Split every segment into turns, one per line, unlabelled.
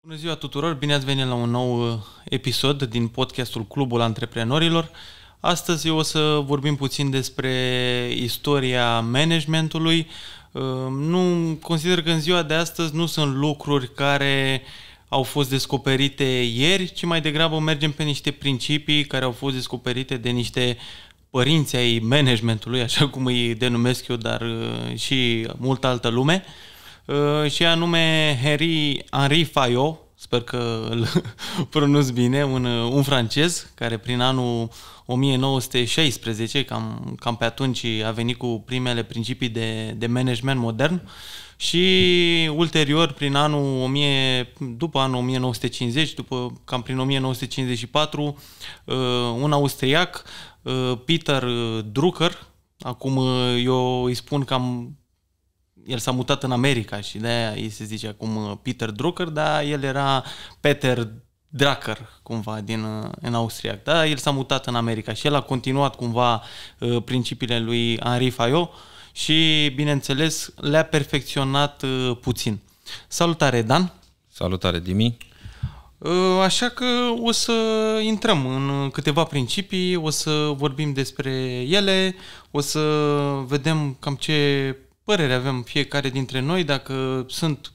Bună ziua tuturor, bine ați venit la un nou uh, episod din podcastul Clubul Antreprenorilor. Astăzi eu o să vorbim puțin despre istoria managementului. Uh, nu consider că în ziua de astăzi nu sunt lucruri care au fost descoperite ieri, ci mai degrabă mergem pe niște principii care au fost descoperite de niște părinții ai managementului, așa cum îi denumesc eu, dar uh, și multă altă lume, uh, și anume Henri, Henri Fayot, sper că îl pronunț bine, un, uh, un francez care prin anul 1916, cam, cam pe atunci a venit cu primele principii de, de management modern și ulterior prin anul 1000, după anul 1950, după cam prin 1954, un austriac Uh, Peter uh, Drucker, acum uh, eu îi spun că am, el s-a mutat în America și de-aia îi se zice acum Peter Drucker, dar el era Peter Drucker, cumva, din, în Austria. Da, el s-a mutat în America și el a continuat cumva principiile lui Henri Fayot și, bineînțeles, le-a perfecționat puțin. Salutare, Dan! Salutare, Dimi! Ă, așa că o să intrăm în câteva principii, o să vorbim despre ele, o să vedem cam ce părere avem fiecare dintre noi, dacă sunt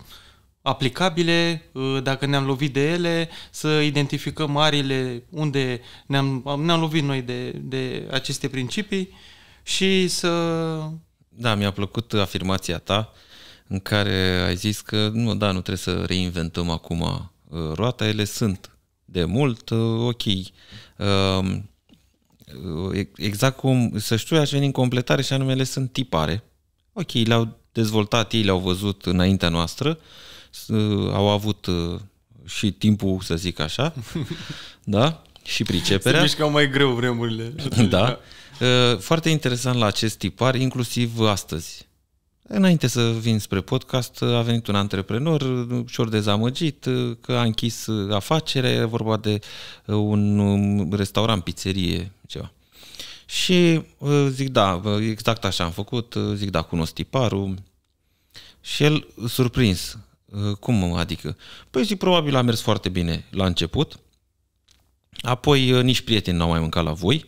aplicabile, ă, dacă ne-am lovit de ele, să identificăm arile unde ne-am, ne-am lovit noi de, de aceste principii
și să... Da, mi-a plăcut afirmația ta în care ai zis că nu, da, nu trebuie să reinventăm acum Uh, roata, ele sunt de mult uh, ok. Um, uh, exact cum, să știu, aș veni în completare și anume ele sunt tipare. Ok, le-au dezvoltat ei, le-au văzut înaintea noastră, au avut și timpul, să zic așa, da? Și priceperea. Se mișcau mai greu vremurile. Da. Foarte interesant la acest tipar, inclusiv astăzi. Înainte să vin spre podcast, a venit un antreprenor ușor dezamăgit că a închis afacerea, era vorba de uh, un um, restaurant, pizzerie, ceva. Și uh, zic, da, exact așa am făcut, uh, zic, da, cunosc tiparul. Și el, surprins, cum adică? Păi zic, probabil a mers foarte bine la început, apoi nici prieteni n-au mai mâncat la voi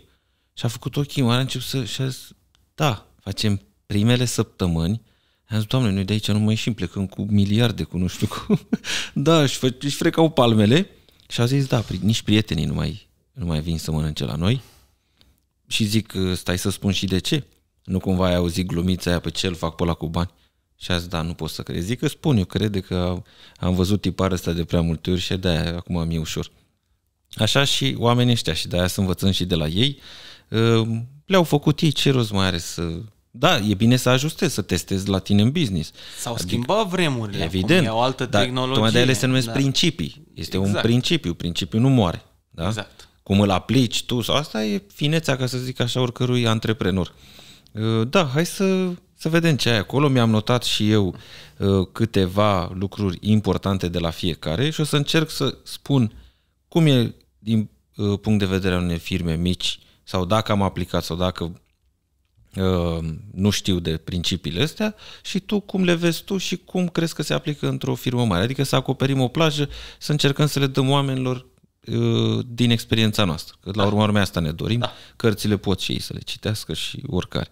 și a făcut ochii mari, a început să... Și a zis, da, facem primele săptămâni am zis, doamne, noi de aici nu mai ieșim, plecăm cu miliarde, cu nu știu cum. da, își, fă, își frecau palmele și a zis, da, nici prietenii nu mai, nu mai vin să mănânce la noi. Și zic, uh, stai să spun și de ce. Nu cumva ai auzit glumița aia pe ce îl fac pe ăla cu bani. Și a zis, da, nu pot să crezi. Zic că spun, eu crede că am văzut tipar ăsta de prea multe ori și de aia acum mi-e ușor. Așa și oamenii ăștia și de aia să învățăm și de la ei, uh, le-au făcut ei, ce rost mai are să da, e bine să ajustezi, să testezi la tine în business. S-au adică, schimbat
vremurile. Evident. Acum, e o altă dar, tehnologie. Tocmai de ele se numesc da.
principii. Este exact. un principiu. Principiul nu moare. Da? Exact. Cum îl aplici tu. Sau asta e finețea, ca să zic așa, oricărui antreprenor. Uh, da, hai să, să vedem ce ai acolo. Mi-am notat și eu uh, câteva lucruri importante de la fiecare și o să încerc să spun cum e din uh, punct de vedere al unei firme mici sau dacă am aplicat sau dacă Ehm, nu știu de principiile astea și tu cum le vezi tu și cum crezi că se aplică într-o firmă mare. Adică să acoperim o plajă, să încercăm să le dăm oamenilor ehm, din experiența noastră. Că la da. urma urmei asta ne dorim, da. cărțile pot și ei să le citească și oricare.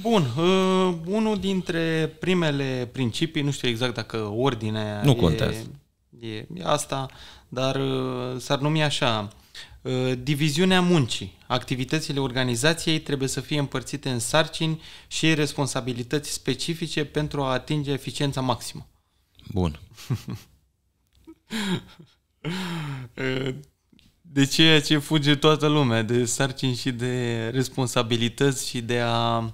Bun, uh, unul dintre primele principii, nu știu exact dacă ordinea nu e, contează. E, e asta, dar uh, s-ar numi așa, Uh, diviziunea muncii. Activitățile organizației trebuie să fie împărțite în sarcini și responsabilități specifice pentru a atinge eficiența maximă.
Bun.
Uh, de ceea ce fuge toată lumea, de sarcini și de responsabilități și de a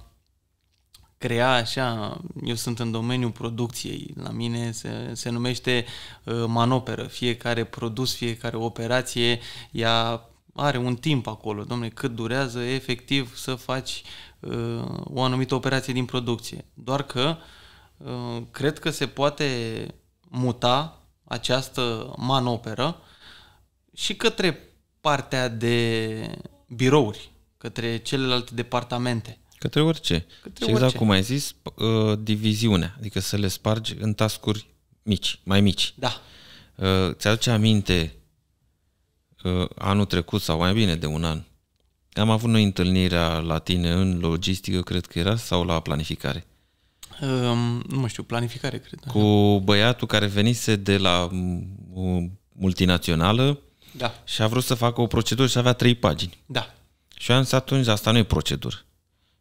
crea așa, eu sunt în domeniul producției, la mine se, se numește uh, manoperă, fiecare produs, fiecare operație, ea are un timp acolo, domnule, cât durează efectiv să faci uh, o anumită operație din producție. Doar că uh, cred că se poate muta această manoperă și către partea de birouri, către celelalte departamente.
Către orice. Către și exact orice. cum ai zis, uh, diviziunea, adică să le spargi în tascuri mici, mai mici. Da. Uh, ți-aduce aminte anul trecut sau mai bine de un an, am avut noi întâlnirea la tine în logistică, cred că era, sau la planificare.
Um, nu mă știu, planificare, cred. Da.
Cu băiatul care venise de la o multinațională da. și a vrut să facă o procedură și avea trei pagini. Da. Și eu am zis atunci, asta nu e procedură.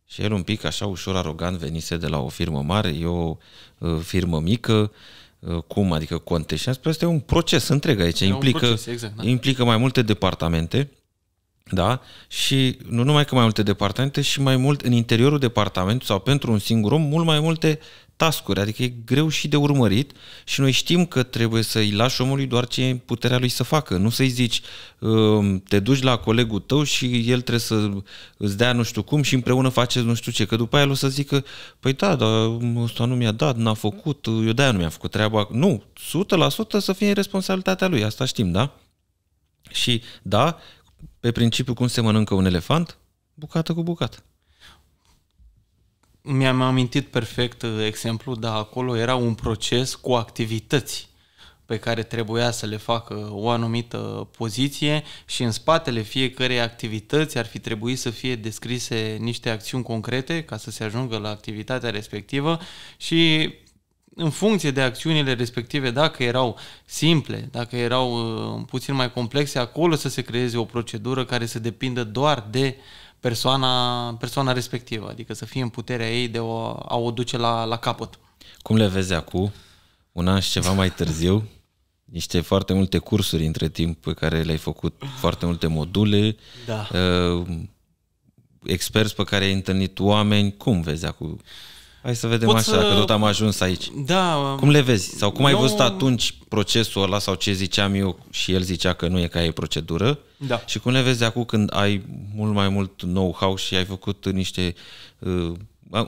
Și el un pic așa ușor arogant venise de la o firmă mare, eu uh, firmă mică, uh, Uh, cum, adică conte. Și am spus, este un proces întreg aici, implică, proces, exact, da. implică mai multe departamente, da? Și nu numai că mai multe departamente, și mai mult în interiorul departamentului sau pentru un singur om, mult mai multe tascuri, adică e greu și de urmărit și noi știm că trebuie să-i lași omului doar ce e puterea lui să facă. Nu să-i zici, te duci la colegul tău și el trebuie să îți dea nu știu cum și împreună faceți nu știu ce, că după aia o să zică, păi da, dar ăsta nu mi-a dat, n-a făcut, eu de-aia nu mi-a făcut treaba. Nu, 100% să fie responsabilitatea lui, asta știm, da? Și da, pe principiu cum se mănâncă un elefant, bucată cu bucată
mi-am amintit perfect uh, exemplu, dar acolo era un proces cu activități pe care trebuia să le facă o anumită poziție și în spatele fiecarei activități ar fi trebuit să fie descrise niște acțiuni concrete ca să se ajungă la activitatea respectivă și în funcție de acțiunile respective, dacă erau simple, dacă erau uh, puțin mai complexe, acolo să se creeze o procedură care să depindă doar de uh, persoana, persoana respectivă, adică să fie în puterea ei de o, a o duce la, la capăt.
Cum le vezi acum, un an și ceva mai târziu, niște foarte multe cursuri între timp pe care le-ai făcut, foarte multe module, da. uh, experți pe care ai întâlnit, oameni, cum vezi acum? Hai să vedem Pot așa, să... că tot am ajuns aici. Da. Cum le vezi? Sau cum eu... ai văzut atunci procesul ăla sau ce ziceam eu și el zicea că nu e ca e procedură? Da. Și cum le vezi de acum când ai mult mai mult know-how și ai făcut niște uh,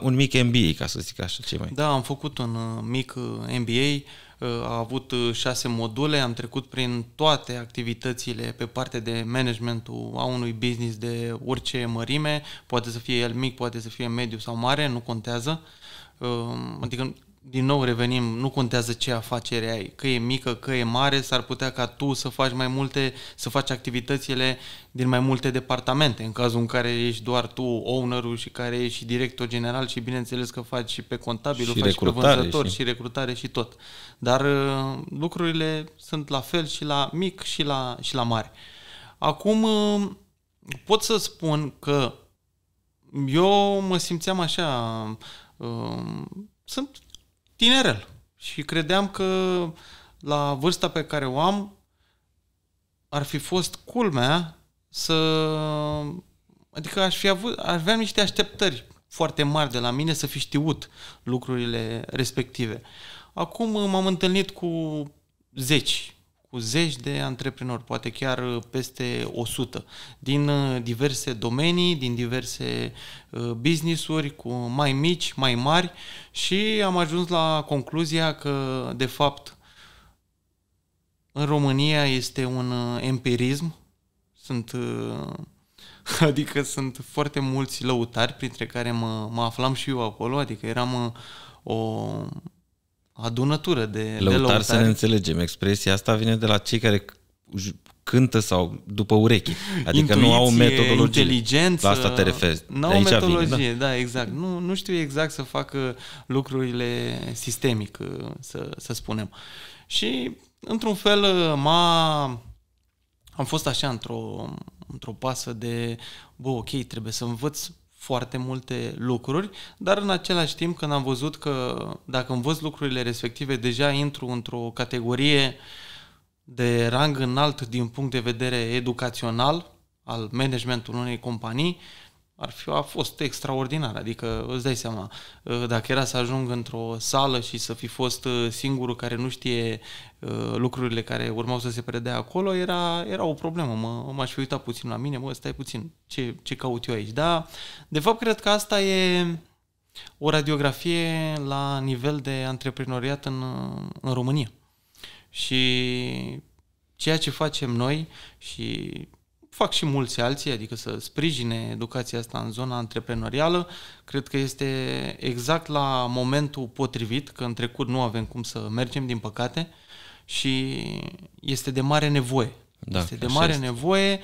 un mic MBA, ca să zic așa, ce mai?
Da, am făcut un uh, mic uh, MBA, uh, a avut șase module, am trecut prin toate activitățile pe parte de managementul a unui business de orice mărime, poate să fie el mic, poate să fie mediu sau mare, nu contează. Adică din nou revenim, nu contează ce afacere ai, că e mică, că e mare, s-ar putea ca tu să faci mai multe, să faci activitățile din mai multe departamente, în cazul în care ești doar tu ownerul și care ești și director general și bineînțeles că faci și pe contabil, și faci și pe vânzător și... și recrutare și tot. Dar uh, lucrurile sunt la fel și la mic și la, și la mare. Acum uh, pot să spun că eu mă simțeam așa uh, sunt tinerel. Și credeam că la vârsta pe care o am ar fi fost culmea să... Adică aș fi avut, aș avea niște așteptări foarte mari de la mine să fi știut lucrurile respective. Acum m-am întâlnit cu zeci cu zeci de antreprenori, poate chiar uh, peste 100, din uh, diverse domenii, din diverse uh, business-uri, cu mai mici, mai mari și am ajuns la concluzia că, de fapt, în România este un empirism, sunt adică sunt foarte mulți lăutari, printre care mă, mă aflam și eu acolo, adică eram o, adunătură de lăutari. De lăutari. să ne
înțelegem, expresia asta vine de la cei care cântă sau după urechi. Adică Intuiție, nu au metodologie. inteligență. La asta te referi. Nu au metodologie, vine,
da? da, exact. Nu, nu știu exact să facă lucrurile sistemic, uh, să, să spunem. Și, într-un fel, uh, m-a... am fost așa într-o, într-o pasă de, bă, ok, trebuie să învăț foarte multe lucruri, dar în același timp când am văzut că dacă învăț lucrurile respective, deja intru într-o categorie de rang înalt din punct de vedere educațional al managementului unei companii, ar fi, a fost extraordinar. Adică, îți dai seama, uh, dacă era să ajung într-o sală și să fi fost uh, singurul care nu știe uh, lucrurile care urmau să se predea acolo, era, era o problemă. Mă, m-aș fi uitat puțin la mine, mă, stai puțin, ce, ce caut eu aici? Dar, de fapt, cred că asta e o radiografie la nivel de antreprenoriat în, în România. Și ceea ce facem noi și fac și mulți alții, adică să sprijine educația asta în zona antreprenorială. Cred că este exact la momentul potrivit, că în trecut nu avem cum să mergem, din păcate, și este de mare nevoie. Da, este de mare este. nevoie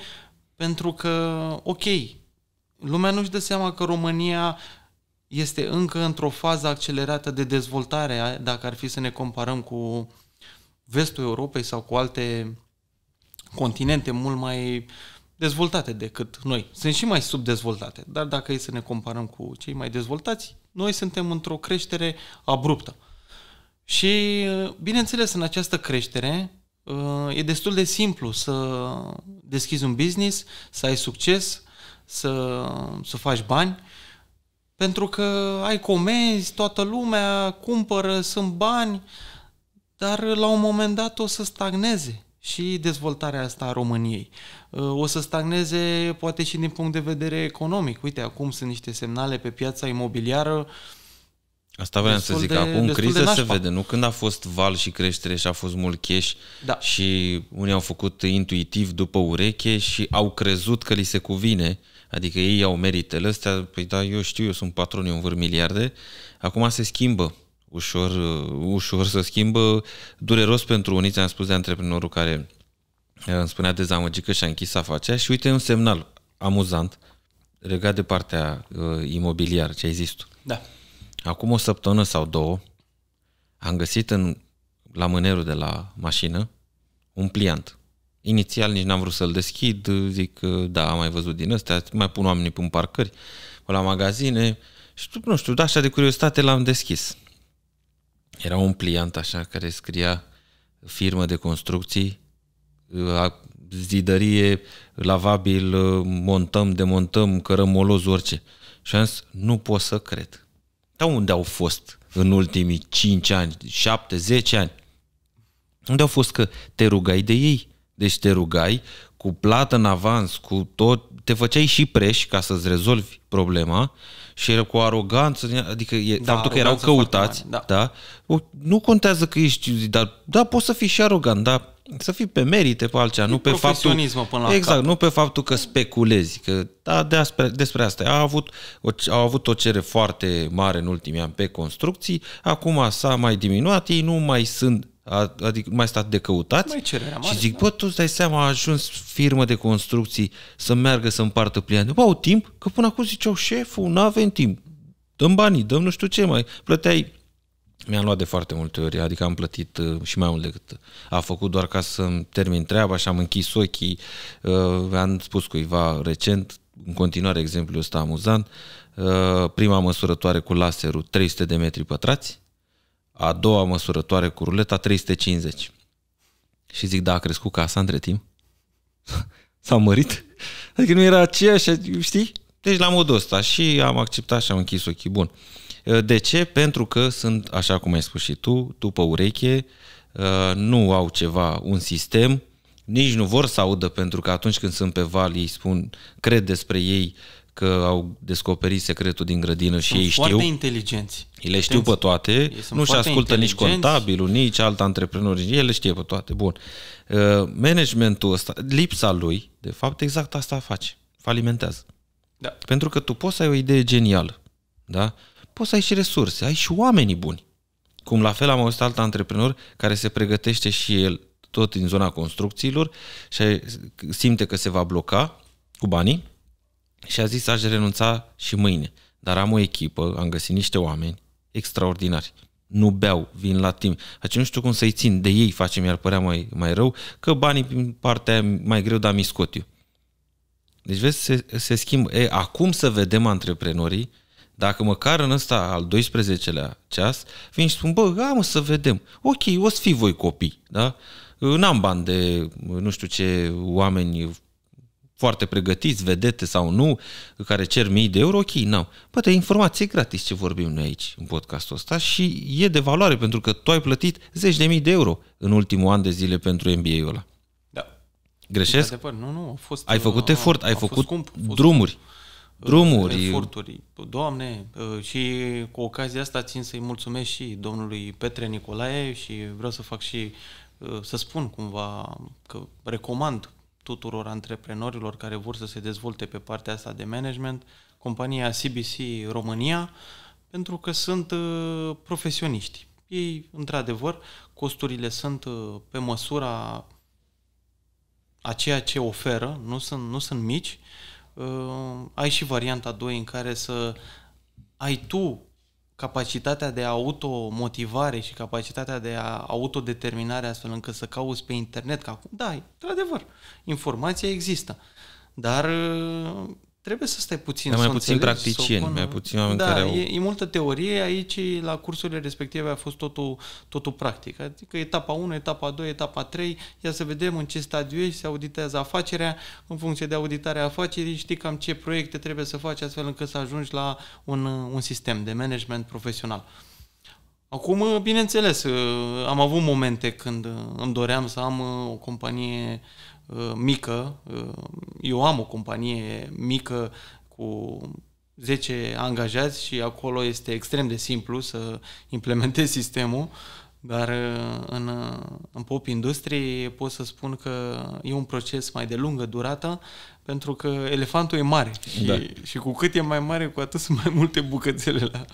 pentru că, ok, lumea nu-și dă seama că România este încă într-o fază accelerată de dezvoltare, dacă ar fi să ne comparăm cu vestul Europei sau cu alte continente mult mai uh, dezvoltate decât noi. Sunt și mai subdezvoltate, dar dacă e să ne comparăm cu cei mai dezvoltați, noi suntem într-o creștere abruptă. Și, bineînțeles, în această creștere uh, e destul de simplu să deschizi un business, să ai succes, să, să faci bani, pentru că ai comenzi, toată lumea cumpără, sunt bani, dar la un moment dat o să stagneze și dezvoltarea asta a României. Uh, o să stagneze poate și din punct de vedere economic. Uite, acum sunt niște semnale pe piața imobiliară
Asta vreau să zic, de, acum criza se vede, nu când a fost val și creștere și a fost mult cash da. și unii au făcut intuitiv după ureche și au crezut că li se cuvine, adică ei au meritele astea, păi da, eu știu, eu sunt patron, eu învâr miliarde, acum se schimbă, ușor, uh, ușor să schimbă. Dureros pentru unii, am spus de antreprenorul care uh, îmi spunea dezamăgit că și-a închis afacerea și uite un semnal amuzant legat de partea uh, imobiliară, ce ai zis tu. Da. Acum o săptămână sau două am găsit în, la mânerul de la mașină un pliant. Inițial nici n-am vrut să-l deschid, zic uh, da, am mai văzut din ăsta, mai pun oamenii pe parcări, la magazine și nu știu, da, așa de curiozitate l-am deschis era un pliant așa care scria firmă de construcții, uh, zidărie, lavabil, uh, montăm, demontăm, cărămoloz, orice. Și am zis, nu pot să cred. Dar unde au fost în ultimii 5 ani, 7, 10 ani? Unde au fost că te rugai de ei? Deci te rugai cu plată în avans, cu tot, te făceai și preș ca să-ți rezolvi problema și era cu aroganță, adică e, da, faptul că erau căutați, mare, da. da. Nu contează că ești, dar da, poți să fii și arogant, dar să fii pe merite pe altcea, nu pe faptul... Până la exact, cap. nu pe faptul că speculezi, că da, despre, despre asta. Au avut, au avut o cerere foarte mare în ultimii ani pe construcții, acum s-a mai diminuat, ei nu mai sunt Adică nu mai stat de căutat. Mai mare, și zic, da. bă, tu îți dai seama, a ajuns firmă de construcții să meargă să împartă pliante. Bă, au timp? Că până acum ziceau, șeful, nu avem timp. Dăm banii, dăm nu știu ce mai. Plăteai mi-am luat de foarte multe ori, adică am plătit uh, și mai mult decât a făcut doar ca să-mi termin treaba și am închis ochii, uh, am spus cuiva recent, în continuare exemplul ăsta amuzant, uh, prima măsurătoare cu laserul 300 de metri pătrați, a doua măsurătoare cu ruleta 350. Și zic, da, a crescut casa între timp? S-a mărit? Adică nu era aceeași, știi? Deci la modul ăsta și am acceptat și am închis ochii. Bun. Ă, de ce? Pentru că sunt, așa cum ai spus și tu, după ureche, ă, nu au ceva, un sistem, nici nu vor să audă, pentru că atunci când sunt pe val, ei spun, cred despre ei că au descoperit secretul din grădină și sunt ei știu. foarte
inteligenți. Le știu pe toate, ei nu și ascultă nici contabilul,
nici alt antreprenor, el le știe pe toate. Bun. Uh, managementul ăsta, lipsa lui, de fapt, exact asta face. Falimentează. Da. Pentru că tu poți să ai o idee genială, da? Poți să ai și resurse, ai și oamenii buni. Cum la fel am auzit alt antreprenor care se pregătește și el tot în zona construcțiilor și simte că se va bloca cu banii și a zis aș renunța și mâine. Dar am o echipă, am găsit niște oameni extraordinari. Nu beau, vin la timp. Aici nu știu cum să-i țin, de ei face, mi-ar părea mai, mai rău, că banii prin partea mai greu, dar mi scot eu. Deci vezi, se, se schimbă. E, acum să vedem antreprenorii, dacă măcar în ăsta al 12-lea ceas, vin și spun, bă, am mă să vedem. Ok, o să fi voi copii, da? N-am bani de, nu știu ce, oameni foarte pregătiți, vedete sau nu, care cer mii de euro, ok, n-au. Poate informație gratis ce vorbim noi aici în podcastul ăsta și e de valoare pentru că tu ai plătit zeci de mii de euro în ultimul an de zile pentru MBA-ul ăla. Da. Greșesc? De adevăr, nu, nu, a fost... Ai făcut a, efort, ai făcut scump, fost drumuri. Drumuri.
Eforturi. Doamne, uh, și cu ocazia asta țin să-i mulțumesc și domnului Petre Nicolae și vreau să fac și uh, să spun cumva că recomand tuturor antreprenorilor care vor să se dezvolte pe partea asta de management, compania CBC România, pentru că sunt uh, profesioniști. Ei, într-adevăr, costurile sunt uh, pe măsura a ceea ce oferă, nu sunt, nu sunt mici. Uh, ai și varianta 2 în care să ai tu capacitatea de automotivare și capacitatea de autodeterminare astfel încât să cauți pe internet, că acum, da, într-adevăr, informația există, dar trebuie să stai puțin. Dar mai să puțin înțelegi, practicieni, mai puțin oameni da, care au... e, e multă teorie, aici la cursurile respective a fost totul, totul practic. Adică etapa 1, etapa 2, etapa 3, ia să vedem în ce stadiu ești, se auditează afacerea, în funcție de auditarea afacerii știi cam ce proiecte trebuie să faci astfel încât să ajungi la un, un sistem de management profesional. Acum, bineînțeles, am avut momente când îmi doream să am uh, o companie Uh, mică, uh, eu am o companie mică cu 10 angajați și acolo este extrem de simplu să implementezi sistemul, dar uh, în, în pop industrie pot să spun că e un proces mai de lungă durată pentru că elefantul e mare și, da. și cu cât e mai mare, cu atât sunt mai multe bucățele
la...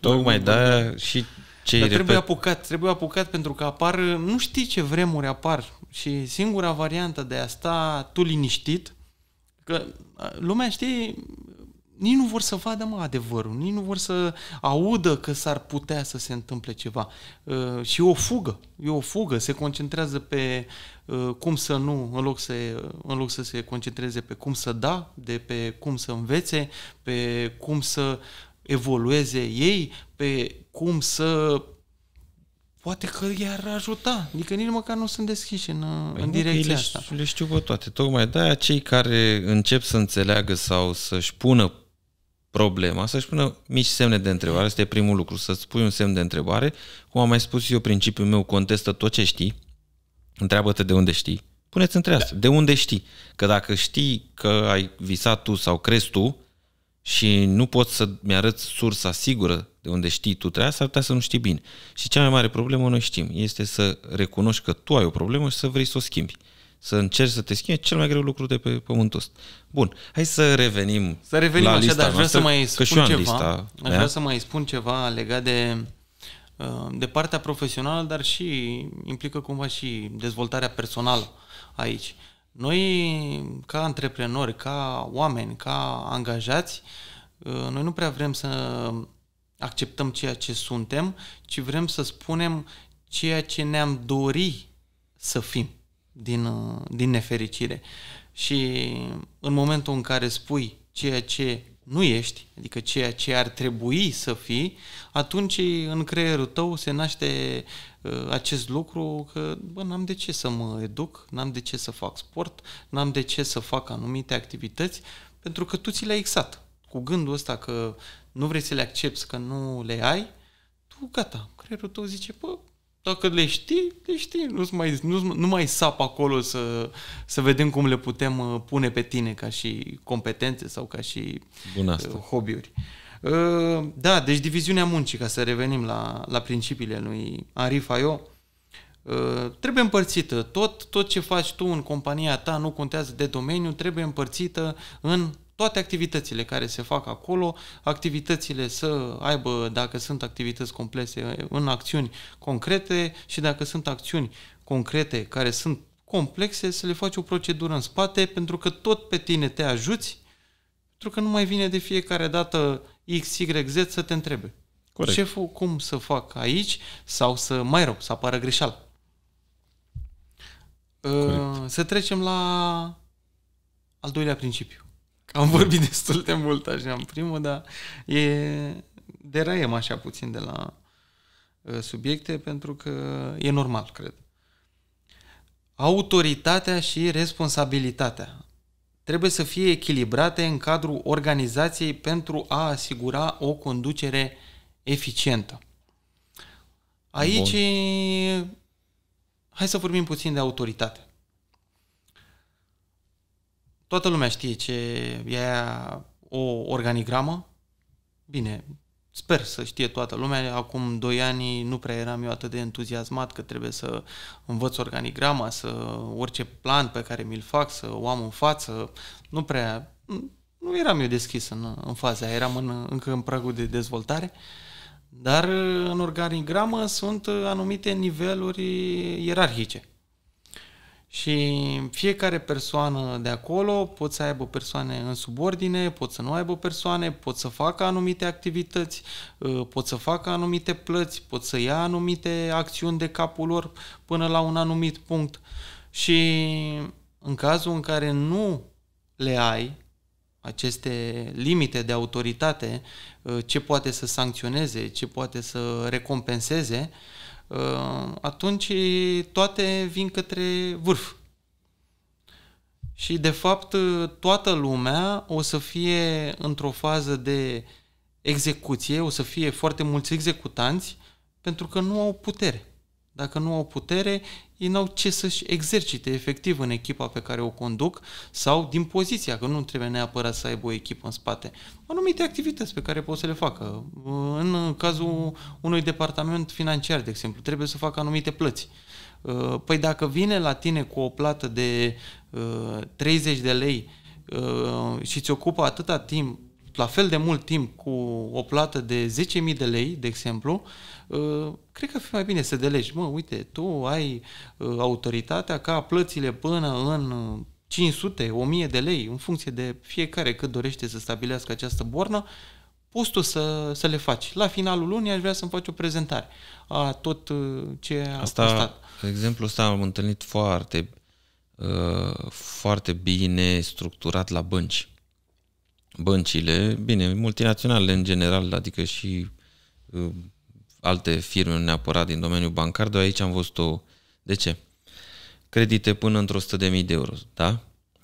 Tocmai, da, și ce Dar trebuie repet...
apucat, trebuie apucat pentru că apar, nu știi ce vremuri apar și singura variantă de a sta tu liniștit, că lumea știe, nici nu vor să vadă mă adevărul, nici nu vor să audă că s-ar putea să se întâmple ceva. Uh, și o fugă, e o fugă, se concentrează pe uh, cum să nu, în loc, să, în loc să se concentreze pe cum să da, de pe cum să învețe, pe cum să evolueze ei, pe cum să poate că i-ar ajuta. Adică nici măcar nu sunt deschiși în, păi în direcția le, asta.
Le știu pe toate. Tocmai de-aia cei care încep să înțeleagă sau să-și pună problema, să-și pună mici semne de întrebare. Asta e primul lucru, să-ți pui un semn de întrebare. Cum am mai spus eu, principiul meu contestă tot ce știi, întreabă-te de unde știi.
Puneți între asta.
De unde știi? Că dacă știi că ai visat tu sau crezi tu și nu poți să-mi arăți sursa sigură de unde știi tu treaba, s-ar putea să nu știi bine. Și cea mai mare problemă, noi știm, este să recunoști că tu ai o problemă și să vrei să o schimbi. Să încerci să te schimbi, cel mai greu lucru de pe pământul ăsta. Bun, hai să revenim Să revenim la așa, lista dar vreau noastră, să mai spun că și eu ceva. Lista aș vrea să
mai spun ceva legat de, uh, de partea profesională, dar și implică cumva și dezvoltarea personală aici. Noi, ca antreprenori, ca oameni, ca angajați, uh, noi nu prea vrem să acceptăm ceea ce suntem, ci vrem să spunem ceea ce ne-am dori să fim din, uh, din nefericire. Și în momentul în care spui ceea ce nu ești, adică ceea ce ar trebui să fii, atunci în creierul tău se naște uh, acest lucru că bă, n-am de ce să mă educ, n-am de ce să fac sport, n-am de ce să fac anumite activități, pentru că tu ți le-ai exat. Cu gândul ăsta că nu vrei să le accepti că nu le ai, tu gata, creierul tău zice, bă, dacă le știi, le știi, nu-ți mai, nu, nu mai sap acolo să, să vedem cum le putem uh, pune pe tine ca și competențe sau ca și uh, hobby-uri. Uh, da, deci diviziunea muncii, ca să revenim la, la principiile lui Henri Fayot, trebuie împărțită. Tot, tot ce faci tu în compania ta, nu contează de domeniu, trebuie împărțită în toate activitățile care se fac acolo, activitățile să aibă, dacă sunt activități complexe, în acțiuni concrete și dacă sunt acțiuni concrete care sunt complexe, să le faci o procedură în spate pentru că tot pe tine te ajuți, pentru că nu mai vine de fiecare dată X, Y, Z să te întrebe. Corect. Șeful, cum să fac aici sau să, mai rău, să apară greșeală. Corect. Să trecem la al doilea principiu. Am vorbit destul de mult așa în primul, dar e, deraiem așa puțin de la uh, subiecte pentru că e normal, cred. Autoritatea și responsabilitatea trebuie să fie echilibrate în cadrul organizației pentru a asigura o conducere eficientă. Aici, Bun. hai să vorbim puțin de autoritate toată lumea știe ce e o organigramă. Bine, sper să știe toată lumea. Acum doi ani nu prea eram eu atât de entuziasmat că trebuie să învăț organigrama, să orice plan pe care mi-l fac, să o am în față. Nu prea... Nu eram eu deschis în, în faza aia, eram în, încă în pragul de dezvoltare. Dar în organigramă sunt anumite niveluri ierarhice. Și fiecare persoană de acolo pot să aibă persoane în subordine, pot să nu aibă persoane, pot să facă anumite activități, uh, pot să facă anumite plăți, pot să ia anumite acțiuni de capul lor până la un anumit punct. Și în cazul în care nu le ai aceste limite de autoritate, uh, ce poate să sancționeze, ce poate să recompenseze, Uh, atunci toate vin către vârf. Și, de fapt, toată lumea o să fie într-o fază de execuție, o să fie foarte mulți executanți, pentru că nu au putere. Dacă nu au putere, ei n-au ce să-și exercite efectiv în echipa pe care o conduc sau din poziția, că nu trebuie neapărat să aibă o echipă în spate. Anumite activități pe care pot să le facă. În cazul unui departament financiar, de exemplu, trebuie să facă anumite plăți. Uh, păi dacă vine la tine cu o plată de 30 uh, de lei uh, și îți ocupă atâta timp la fel de mult timp cu o plată de 10.000 de lei, de exemplu, ă, cred că ar fi mai bine să delegi. Mă, uite, tu ai ă, autoritatea ca plățile până în 500, 1000 de lei, în funcție de fiecare cât dorește să stabilească această bornă, poți tu să, să le faci. La finalul lunii aș vrea să-mi faci o prezentare a tot ă, ce a Asta, costat.
exemplu, ăsta am întâlnit foarte, foarte bine structurat la bănci băncile, bine, multinaționale în general, adică și uh, alte firme neapărat din domeniul bancar, dar aici am văzut o... De ce? Credite până într-o 100.000 de euro, da?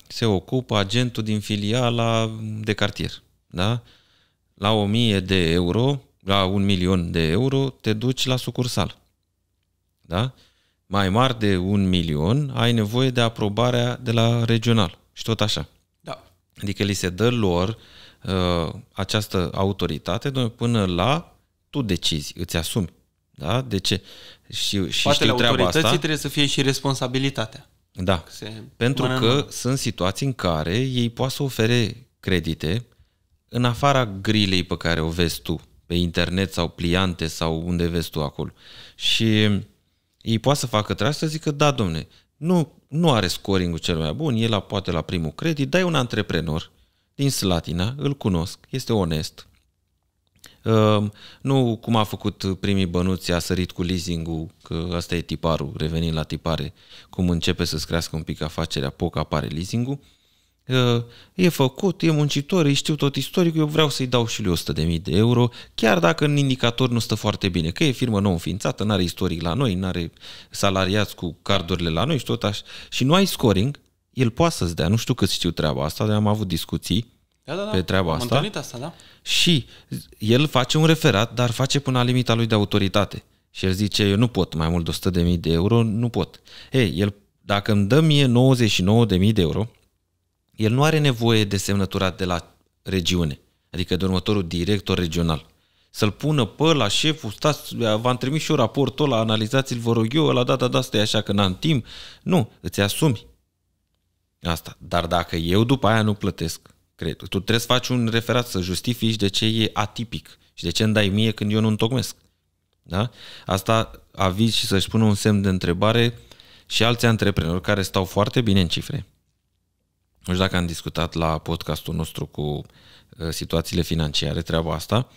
Se ocupă agentul din filiala de cartier, da? La 1000 de euro, la un milion de euro, te duci la sucursal, da? Mai mari de un milion, ai nevoie de aprobarea de la regional și tot așa. Adică li se dă lor uh, această autoritate doamne, până la tu decizi, îți asumi. Da? De ce? Și, și Poate știu treaba asta.
trebuie să fie și responsabilitatea. Da. Se Pentru mână că mână.
sunt situații în care ei poate să ofere credite în afara grilei pe care o vezi tu, pe internet sau pliante sau unde vezi tu acolo. Și ei poate să facă treaba să zică, da, domne, nu, nu are scoringul cel mai bun, el la, poate la primul credit, e un antreprenor din Slatina, îl cunosc, este onest. Ehm, nu cum a făcut primii bănuți, a sărit cu leasing-ul, că asta e tiparul, revenind la tipare, cum începe să-ți crească un pic afacerea, poc apare leasing-ul e făcut, e muncitor, îi știu tot istoricul, eu vreau să-i dau și lui 100.000 de euro, chiar dacă în indicator nu stă foarte bine, că e firmă nou înființată, nu are istoric la noi, nu are salariați cu cardurile la noi și tot așa. Și nu ai scoring, el poate să-ți dea, nu știu cât știu treaba asta, dar am avut discuții
da, da, da. pe treaba am asta. asta da.
Și el face un referat, dar face până la limita lui de autoritate. Și el zice, eu nu pot mai mult de 100.000 de euro, nu pot. Ei, el, dacă îmi dă mie 99.000 de euro, el nu are nevoie de semnătura de la regiune, adică de următorul director regional. Să-l pună pe la șeful, stați, v-am trimis și eu raportul ăla, analizați-l, vă rog eu, la da, da, da, stai așa că n-am timp. Nu, îți asumi asta. Dar dacă eu după aia nu plătesc, cred, tu trebuie să faci un referat să justifici de ce e atipic și de ce îmi dai mie când eu nu întocmesc. Da? Asta aviz și să-și pună un semn de întrebare și alții antreprenori care stau foarte bine în cifre. Nu știu dacă am discutat la podcastul nostru cu uh, situațiile financiare, treaba asta,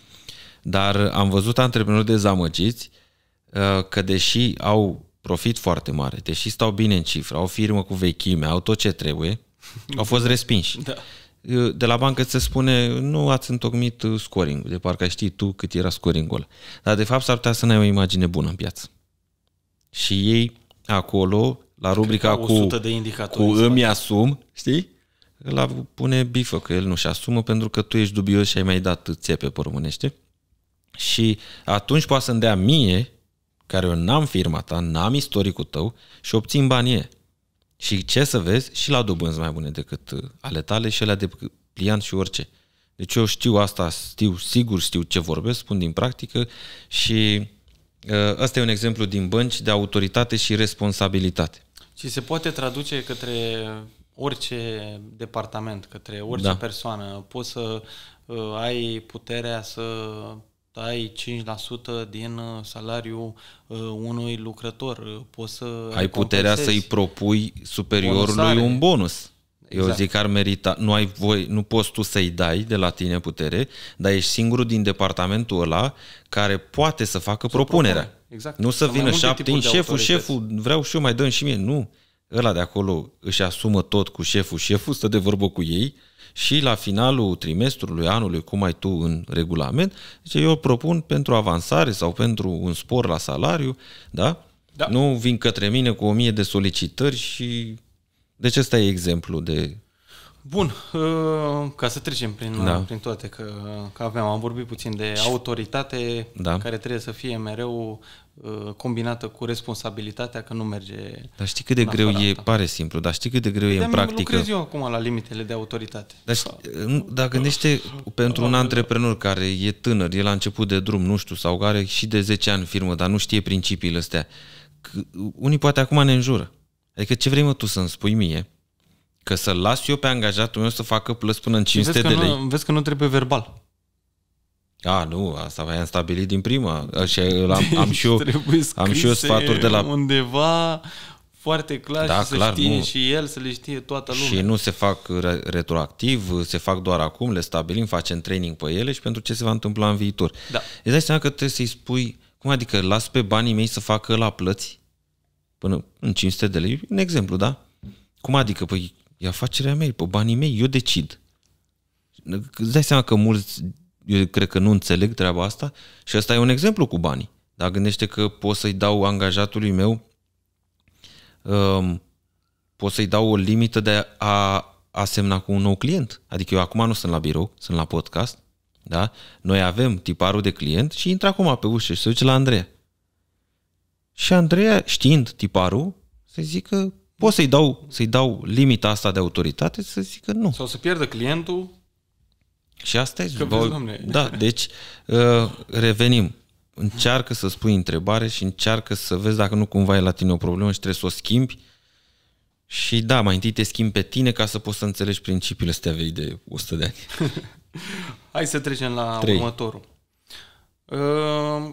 dar am văzut antreprenori dezamăgiți uh, că deși au profit foarte mare, deși stau bine în cifră, au firmă cu vechime, au tot ce trebuie, au fost respinși. Da. Uh, de la bancă se spune, nu ați întocmit scoring de parcă știi tu cât era scoringul. Dar de fapt s-ar putea să n-ai o imagine bună în piață. Și ei acolo, la rubrica cu, de cu îmi asum, știi? a pune bifă că el nu-și asumă pentru că tu ești dubios și ai mai dat țepe pe românește. Și atunci poate să-mi dea mie, care eu n-am firma ta, n-am istoricul tău și obțin banii Și ce să vezi, și la dobânzi mai bune decât uh, ale tale și alea de pliant și orice. Deci eu știu asta, știu, sigur știu ce vorbesc, spun din practică și uh, ăsta e un exemplu din bănci de autoritate și responsabilitate.
Și se poate traduce către orice departament, către orice da. persoană. Poți să uh, ai puterea să ai 5% din uh, salariul uh, unui lucrător. Poți să ai puterea să-i propui superiorului bonusare. un
bonus. Exact. Eu zic că ar merita, nu ai voi, nu poți tu să-i dai de la tine putere, dar ești singurul din departamentul ăla care poate să facă să propunerea. Propune. Exact. Nu să vină șapte, șeful, șeful, vreau și eu, mai dăm și mie. Nu ăla de acolo își asumă tot cu șeful, șeful stă de vorbă cu ei și la finalul trimestrului, anului, cum ai tu în regulament, zice, eu propun pentru avansare sau pentru un spor la salariu, da? da. Nu vin către mine cu o mie de solicitări și... Deci ăsta e exemplu de Bun,
uh, ca să trecem prin, da. prin toate, că, că aveam, am vorbit puțin de autoritate da. care trebuie să fie mereu uh, combinată cu responsabilitatea că nu merge. Dar știi cât de greu e,
ta. pare simplu, dar știi cât de greu de e în practică. Lucrez
eu acum la limitele de autoritate.
Dar, dar gândește pentru un antreprenor care e tânăr, e la început de drum, nu știu, sau care și de 10 ani firmă, dar nu știe principiile astea. Unii poate acum ne înjură. Adică ce vrei mă tu să-mi spui mie? Că să las eu pe angajatul meu să facă plus până în 500 vezi de lei.
Nu, vezi că nu trebuie verbal.
A, nu, asta v-am stabilit din prima. Și am, am, și eu, am și eu sfaturi de la... undeva
foarte clar da, și să clar, știe nu. și el, să le știe toată lumea. Și
nu se fac retroactiv, se fac doar acum, le stabilim, facem training pe ele și pentru ce se va întâmpla în viitor. Da. Îți dai seama că trebuie să-i spui, cum adică, las pe banii mei să facă la plăți până în 500 de lei, un exemplu, da? Cum adică? Păi E afacerea mea, pe banii mei, eu decid. Îți dai seama că mulți, eu cred că nu înțeleg treaba asta și asta e un exemplu cu banii. Dar gândește că pot să-i dau angajatului meu, um, pot să-i dau o limită de a, a semna cu un nou client. Adică eu acum nu sunt la birou, sunt la podcast, da? Noi avem tiparul de client și intră acum pe ușă și se duce la Andreea. Și Andreea, știind tiparul, să zică, Pot să-i dau, să dau limita asta de autoritate să zică nu. Sau să pierdă clientul. Și asta e... Da, deci uh, revenim. Încearcă să spui întrebare și încearcă să vezi dacă nu cumva e la tine o problemă și trebuie să o schimbi. Și da, mai întâi te schimbi pe tine ca să poți să înțelegi principiile astea vei de 100 de ani.
Hai să trecem la 3. următorul. Uh,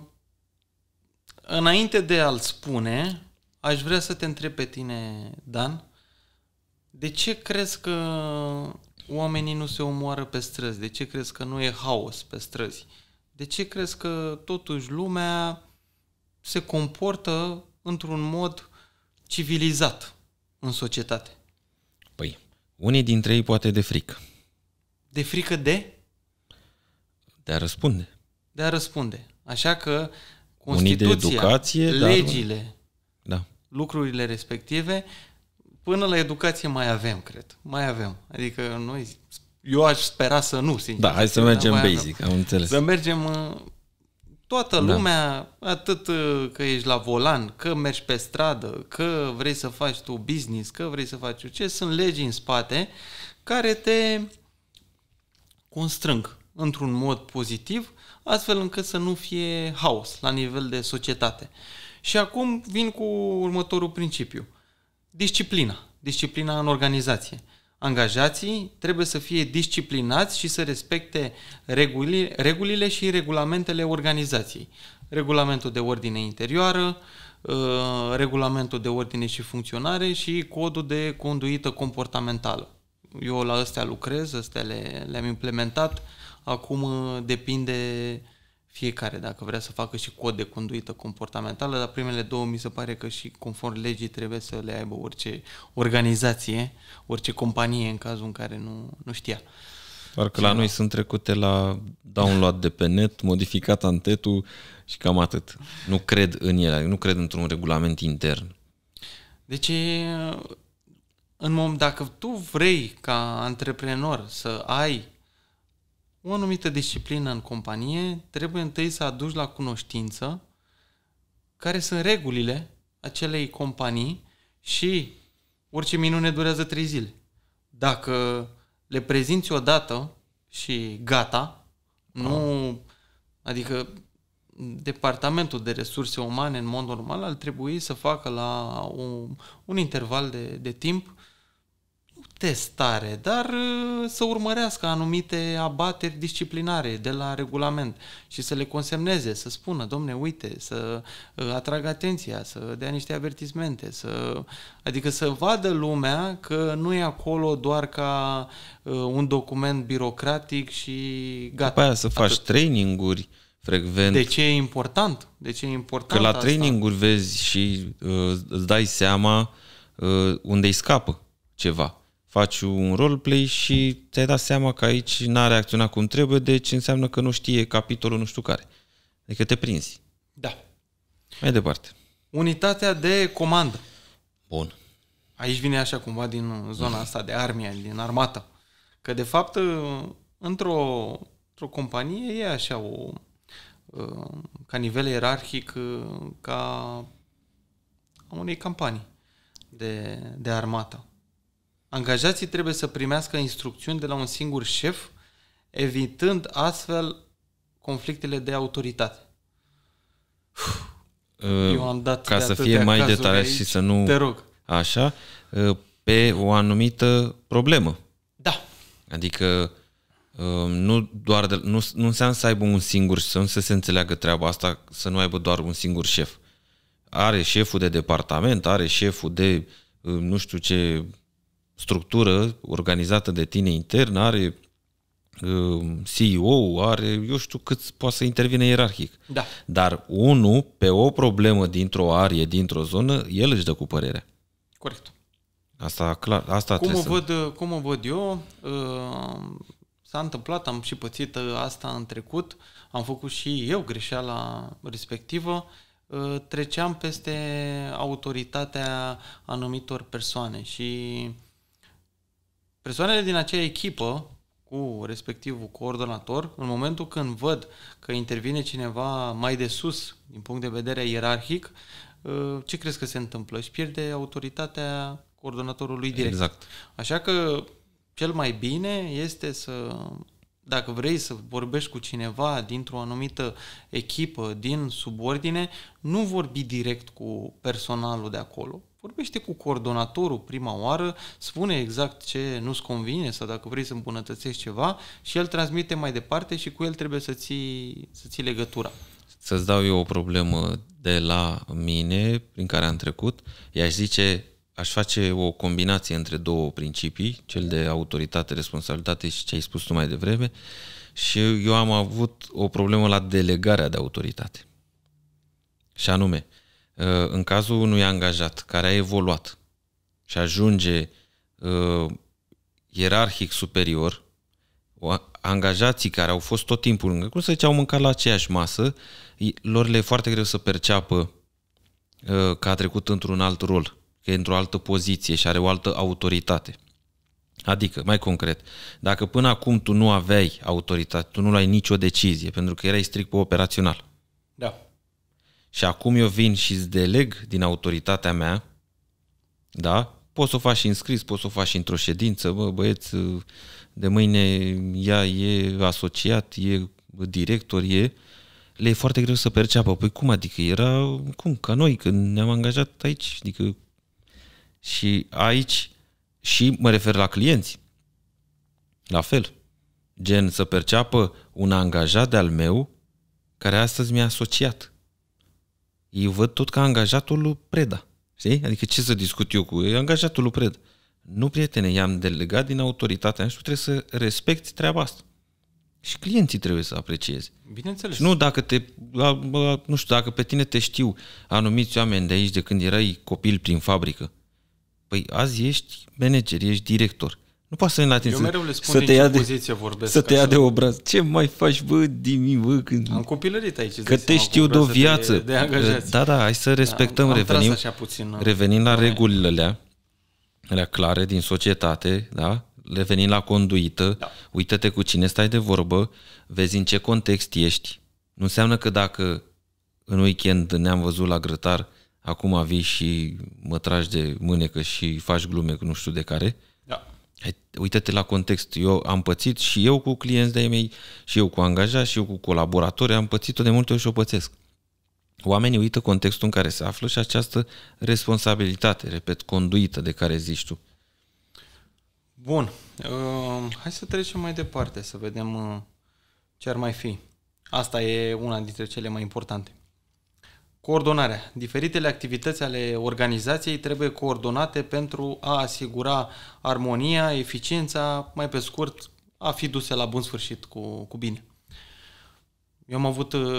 înainte de a-l spune, aș vrea să te întreb pe tine, Dan, de ce crezi că oamenii nu se omoară pe străzi? De ce crezi că nu e haos pe străzi? De ce crezi că totuși lumea se comportă într-un mod civilizat în societate?
Păi, unii dintre ei poate de frică.
De frică de?
De a răspunde.
De a răspunde. Așa că Constituția, unii de educație, legile, dar lucrurile respective, până la educație mai avem, cred. Mai avem. Adică noi, eu aș spera să nu, sincer. Da, hai să mergem da, basic, avem. am înțeles. Să mergem uh, toată da. lumea, da. atât uh, că ești la volan, că mergi pe stradă, că vrei să faci tu business, că vrei să faci ce, sunt legi în spate care te constrâng într-un mod pozitiv, astfel încât să nu fie haos la nivel de societate. Uh, și acum vin cu următorul principiu. Disciplina. Disciplina în organizație. Angajații trebuie să fie disciplinați și să respecte regulile și regulamentele organizației. Regulamentul de ordine interioară, ă, regulamentul de ordine și funcționare și codul de conduită comportamentală. Eu la astea lucrez, astea le, le-am implementat. Acum ă, depinde uh, fiecare, dacă vrea să facă și cod de conduită comportamentală, dar primele două mi se pare că și conform legii trebuie să le aibă orice organizație, orice companie în cazul în care nu, nu știa.
Doar că la noi sunt trecute la download de pe net, modificat antetul și cam atât. Nu cred în ele, nu cred într-un regulament intern.
Deci, în moment, dacă tu vrei ca antreprenor să ai o anumită disciplină în companie, trebuie întâi să aduci la cunoștință care sunt regulile acelei companii și orice minune durează trei zile. Dacă le prezinți odată și gata, nu, ah. adică departamentul de resurse umane în mod normal ar trebui să facă la un, un interval de, de timp testare, dar uh, să urmărească anumite abateri disciplinare de la regulament și să le consemneze, să spună, domne, uite, să uh, atragă atenția, să dea niște avertismente, să... adică să vadă lumea că nu e acolo doar ca uh, un document birocratic și gata. După aia să faci
atât. traininguri frecvent. De ce e
important? De ce e important Că la traininguri
vezi și uh, îți dai seama uh, unde îi scapă ceva faci un roleplay și te-ai dat seama că aici n-a reacționat cum trebuie, deci înseamnă că nu știe capitolul nu știu care. Adică te prinzi. Da. Mai departe.
Unitatea de comandă. Bun. Aici vine așa cumva din zona asta de armie, din armată. Că de fapt într-o, într-o companie e așa o ca nivel ierarhic ca unei campanii de, de armată. Angajații trebuie să primească instrucțiuni de la un singur șef, evitând astfel conflictele de autoritate.
Uh, Eu am dat ca să fie mai detaliat și să nu... Te rog. Așa, ă, pe o anumită problemă. Da. Adică ă, nu doar de, nu, nu înseamnă să aibă un singur, să nu se, se înțeleagă treaba asta, să nu aibă doar un singur șef. Are șeful de departament, are șeful de ă, nu știu ce structură organizată de tine intern, are uh, CEO, are, eu știu cât poate să intervine ierarhic. Da. Dar unul, pe o problemă dintr-o arie, dintr-o zonă, el își dă cu părerea. Corect. Asta, clar, asta cum trebuie o
văd, să... Uh, cum o văd eu, uh, s-a întâmplat, am și pățit asta în trecut, am făcut și eu greșeala respectivă, treceam peste autoritatea anumitor persoane și Persoanele din acea echipă cu respectivul coordonator, în momentul când văd că intervine cineva mai de sus, din punct de vedere ierarhic, ă, ce crezi că se întâmplă? Își pierde autoritatea coordonatorului direct. Exact. Așa că cel mai bine este să, dacă vrei să vorbești cu cineva dintr-o anumită echipă, din subordine, nu vorbi direct cu personalul de acolo, vorbește cu coordonatorul prima oară, spune exact ce nu-ți convine sau dacă vrei să îmbunătățești ceva și el transmite mai departe și cu el trebuie să ții, să ții legătura.
Să-ți dau eu o problemă de la mine, prin care am trecut, i-aș zice, aș face o combinație între două principii, cel de autoritate, responsabilitate și ce ai spus tu mai devreme, și eu am avut o problemă la delegarea de autoritate. Și anume, Uh, în cazul unui angajat care a evoluat și ajunge uh, ierarhic superior, angajații care au fost tot timpul lângă cum să zice, au mâncat la aceeași masă, lor le e foarte greu să perceapă uh, că a trecut într-un alt rol, că e într-o altă poziție și are o altă autoritate. Adică, mai concret, dacă până acum tu nu aveai autoritate, tu nu luai nicio decizie, pentru că erai strict pe operațional. Da și acum eu vin și îți deleg din autoritatea mea, da? Poți să o faci înscris, poți să o faci într-o ședință, bă, băieți, de mâine ea e asociat, e director, e... Le e foarte greu să perceapă. Păi cum adică? Era cum? Ca noi, când ne-am angajat aici. Adică... Și aici și mă refer la clienți. La fel. Gen să perceapă un angajat de-al meu care astăzi mi-a asociat îi văd tot ca angajatul lui Preda. Știi? Adică ce să discut eu cu ei? Angajatul lui Preda. Nu, prietene, i-am delegat din autoritatea și tu trebuie să respecti treaba asta. Și clienții trebuie să aprecieze.
Bineînțeles. Și nu
dacă te, nu știu, dacă pe tine te știu anumiți oameni de aici de când erai copil prin fabrică. Păi azi ești manager, ești director. Nu poți să vin la tine. Eu mereu le spun să te ia de, poziție vorbesc. Să te ia așa. de obraz. Ce mai faci, bă, Dimi, bă? Când... Am copilărit aici. Că te știu de o viață. De, de da, da, hai să respectăm. Da, am, revenim, așa puțin, uh, revenim la regulile alea, alea clare din societate, da? Revenim la conduită. Da. Uită-te cu cine stai de vorbă, vezi în ce context ești. Nu înseamnă că dacă în weekend ne-am văzut la grătar, acum vii și mă tragi de mânecă și faci glume cu nu știu de care uite uită-te la context. Eu am pățit și eu cu clienți de-ai mei, și eu cu angajați, și eu cu colaboratori, am pățit-o de multe ori și o pățesc. Oamenii uită contextul în care se află și această responsabilitate, repet, conduită de care zici tu.
Bun. Uh, hai să trecem mai departe, să vedem uh, ce ar mai fi. Asta e una dintre cele mai importante. Coordonarea. Diferitele activități ale organizației trebuie coordonate pentru a asigura armonia, eficiența, mai pe scurt, a fi duse la bun sfârșit cu, cu bine. Eu am avut uh,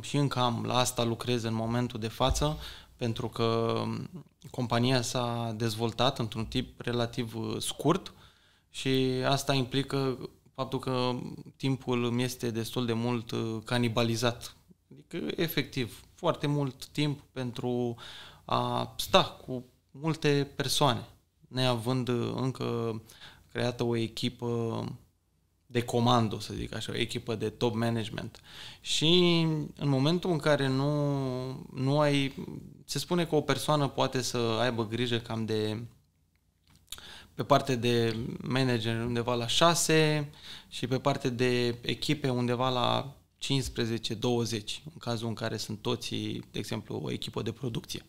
și încă am, la asta lucrez în momentul de față, pentru că um, compania s-a dezvoltat într-un tip relativ uh, scurt și asta implică faptul că timpul mi este destul de mult uh, canibalizat. Adică, efectiv, foarte mult timp pentru a sta cu multe persoane, neavând uh, încă creată o echipă de comando, să zic așa, o echipă de top management. Și în momentul în care nu, nu ai... Se spune că o persoană poate să aibă grijă cam de pe parte de manager undeva la 6 și pe parte de echipe undeva la 15-20, în cazul în care sunt toți, de exemplu, o echipă de producție.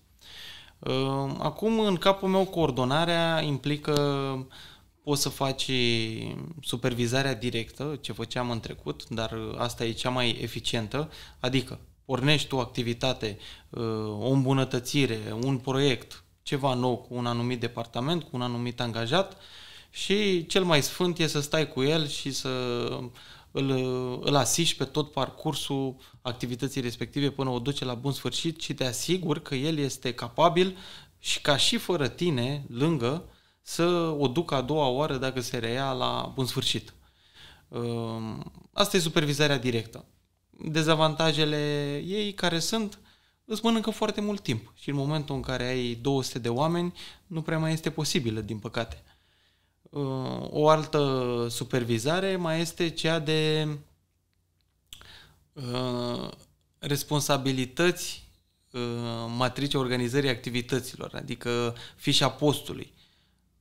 Ehm, acum, în capul meu, coordonarea implică poți să faci supervizarea directă, ce făceam în trecut, dar asta e cea mai eficientă, adică pornești o activitate, ehm, o îmbunătățire, un proiect, ceva nou cu un anumit departament, cu un anumit angajat și cel mai sfânt e să stai cu el și să îl, îl asiști pe tot parcursul activității respective până o duce la bun sfârșit și te asigur că el este capabil și ca și fără tine, lângă, să o ducă a doua oară dacă se reia la bun sfârșit. Ehm, asta e supervizarea directă. Dezavantajele ei care sunt îți mănâncă foarte mult timp și în momentul în care ai 200 de oameni nu prea mai este posibilă, din păcate. Uh, o altă supervizare mai este cea de uh, responsabilități uh, matrice organizării activităților, adică fișa postului.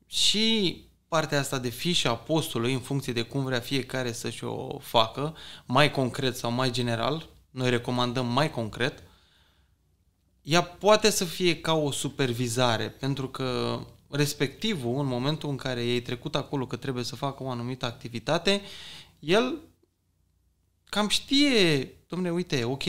Și partea asta de fișa postului, în funcție de cum vrea fiecare să-și o facă, mai concret sau mai general, noi recomandăm mai concret, ea poate să fie ca o supervizare, pentru că respectivul, în momentul în care ei trecut acolo că trebuie să facă o anumită activitate, el cam știe, domne, uite, ok,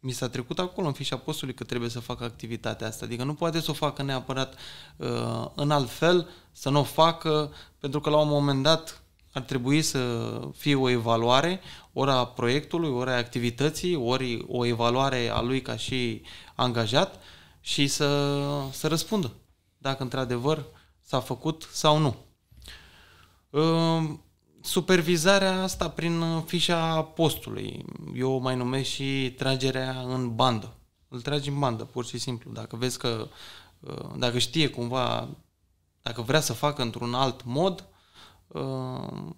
mi s-a trecut acolo în fișa postului că trebuie să fac activitatea asta. Adică nu poate să o facă neapărat uh, în alt fel, să nu o facă, pentru că la un moment dat ar trebui să fie o evaluare, ori a proiectului, ori a activității, ori o evaluare a lui ca și angajat și să, să răspundă dacă într-adevăr s-a făcut sau nu. Ehm, supervizarea asta prin fișa postului, eu o mai numesc și tragerea în bandă. Îl tragi în bandă, pur și simplu. Dacă vezi că, ehm, dacă știe cumva, dacă vrea să facă într-un alt mod, ehm,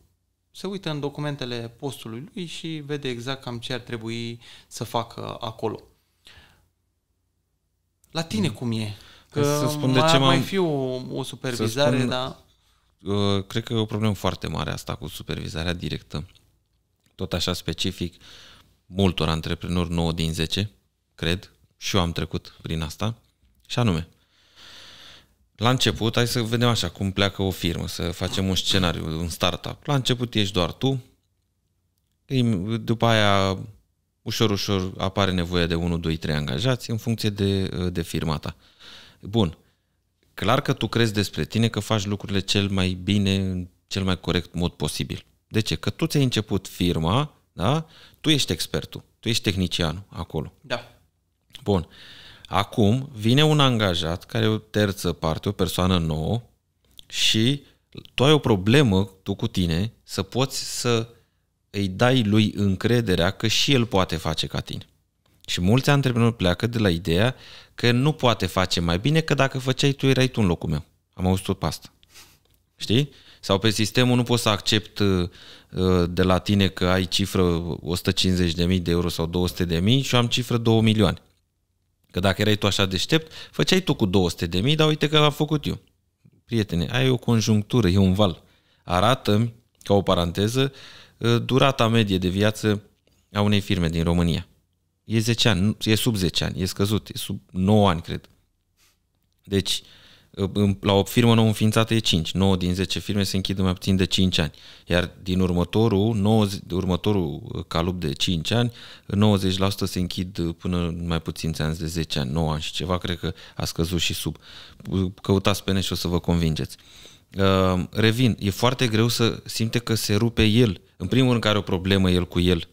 se uită în documentele postului lui și vede exact cam ce ar trebui să facă acolo. La tine mm. cum e? Că să spun de ce mai fiu o supervizare, spun, da?
Uh, cred că e o problemă foarte mare asta cu supervizarea directă. Tot așa specific, multor antreprenori 9 din 10, cred, și eu am trecut prin asta, și anume, la început, hai să vedem așa cum pleacă o firmă, să facem un scenariu, un startup. La început ești doar tu, după aia ușor, ușor apare nevoie de 1, 2, 3 angajați în funcție de, uh, de firma ta. Bun. Clar că tu crezi despre tine că faci lucrurile cel mai bine, în cel mai corect mod posibil. De ce? Că tu ți-ai început firma, da? Tu ești expertul, tu ești tehnicianul acolo. Da. Bun. Acum vine un angajat care e o terță parte, o persoană nouă și tu ai o problemă, tu cu tine, să poți să îi dai lui încrederea că și el poate face ca tine. Și mulți antreprenori pleacă de la ideea că nu poate face mai bine, că dacă făceai tu, erai tu în locul meu. Am auzit tot pe asta. Știi? Sau pe sistemul nu poți să accept uh, uh, de la tine că ai cifră 150.000 de euro sau 200.000 și eu am cifră 2 milioane. Că dacă erai tu așa deștept, făceai tu cu 200.000, dar uite că l-am făcut eu. Prietene, ai o conjunctură, e un val. Arată-mi, ca o paranteză, uh, durata medie de viață a unei firme din România. E 10 ani, e sub 10 ani, e scăzut, e sub 9 ani, cred. Deci, ă, la o firmă nouă înființată e 5. 9 din 10 firme se închid mai puțin de 5 ani. Iar din următorul, 90, următorul ă, calup de 5 ani, 90% se închid ă, până mai puțin ani de 10 ani, 9 ani și ceva, cred că a scăzut și sub. Căutați pe net și o să vă convingeți. revin, e foarte greu să simte că se rupe el. În primul rând că are o problemă el cu el,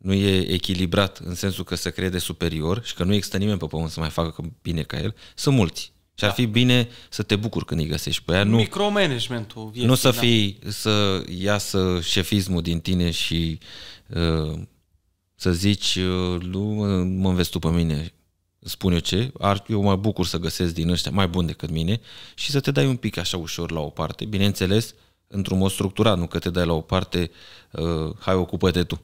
nu e echilibrat în sensul că se crede superior și că nu există nimeni pe pământ să mai facă bine ca el, sunt mulți. Și ar da. fi bine să te bucuri când îi găsești pe ea. Nu, Micromanagementul vieții. Nu să da. fii, da. să iasă șefismul din tine și uh, să zici, uh, mă înveți tu pe mine, spune ce, ar, eu mă bucur să găsesc din ăștia mai bun decât mine și să te dai un pic așa ușor la o parte. Bineînțeles, într-un mod structurat, nu că te dai la o parte, uh, hai ocupă-te tu.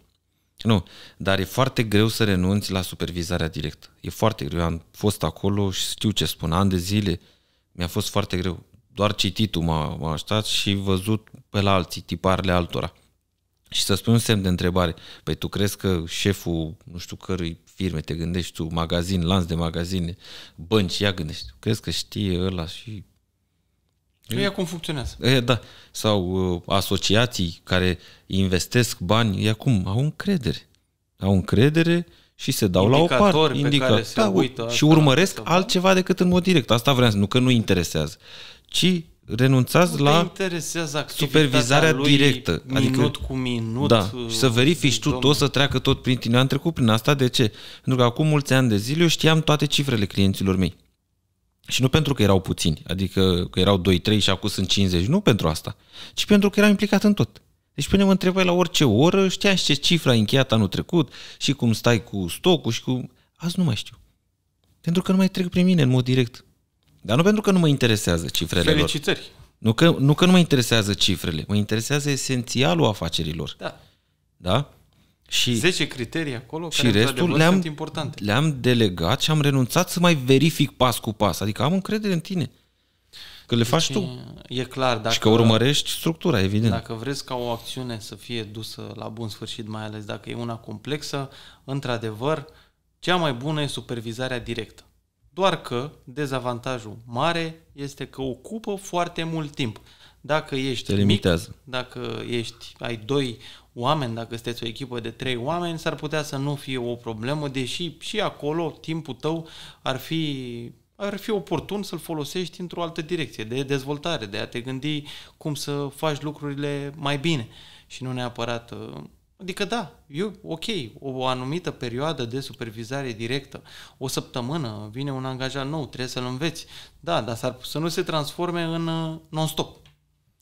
Nu, dar e foarte greu să renunți la supervizarea directă. E foarte greu. Eu am fost acolo și știu ce spun. An de zile mi-a fost foarte greu. Doar cititul m-a, m-a așteptat și văzut pe la alții, tiparele altora. Și să spun un semn de întrebare. Păi tu crezi că șeful, nu știu cărui firme, te gândești tu, magazin, lanț de magazine, bănci, ia gândești. Crezi că știe ăla și Că ea cum funcționează. E, da. Sau uh, asociații care investesc bani, ea cum? Au încredere. Au încredere și se dau la o parte. Indică, care se da, uită și urmăresc da. altceva decât în mod direct. Asta vreau să nu că nu interesează, ci renunțați nu la supervizarea directă. Adică minut adică, cu minut. Da, uh, și să verifici tu tot, să treacă tot prin tine. am trecut prin asta, de ce? Pentru că acum mulți ani de zile eu știam toate cifrele clienților mei. Și nu pentru că erau puțini, adică că erau 2-3 și acum sunt 50, nu pentru asta, ci pentru că eram implicat în tot. Deci mă întrebai la orice oră, știai ce cifra ai încheiat anul trecut și cum stai cu stocul și cu... Azi nu mai știu. Pentru că nu mai trec prin mine în mod direct. Dar nu pentru că nu mă interesează cifrele Felicitări! Lor. Nu că, nu că nu mă interesează cifrele, mă interesează esențialul afacerilor. Da. Da? Și
10 criterii acolo și care restul le-am, sunt importante.
le-am delegat și am renunțat să mai verific pas cu pas. Adică am încredere în tine. Că le deci faci tu. E clar. Dacă, și că urmărești structura, evident. Dacă
vreți ca o acțiune să fie dusă la bun sfârșit, mai ales dacă e una complexă, într-adevăr, cea mai bună e supervizarea directă. Doar că dezavantajul mare este că ocupă foarte mult timp. Dacă ești Te limitează. mic, dacă ești, ai doi oameni, dacă sunteți o echipă de trei oameni, s-ar putea să nu fie o problemă, deși și acolo timpul tău ar fi ar fi oportun să-l folosești într-o altă direcție, de dezvoltare, de a te gândi cum să faci lucrurile mai bine și nu neapărat... Uh, adică da, eu, ok, o anumită perioadă de supervizare directă, o săptămână, vine un angajat nou, trebuie să-l înveți. Da, dar să nu se transforme în uh, non-stop.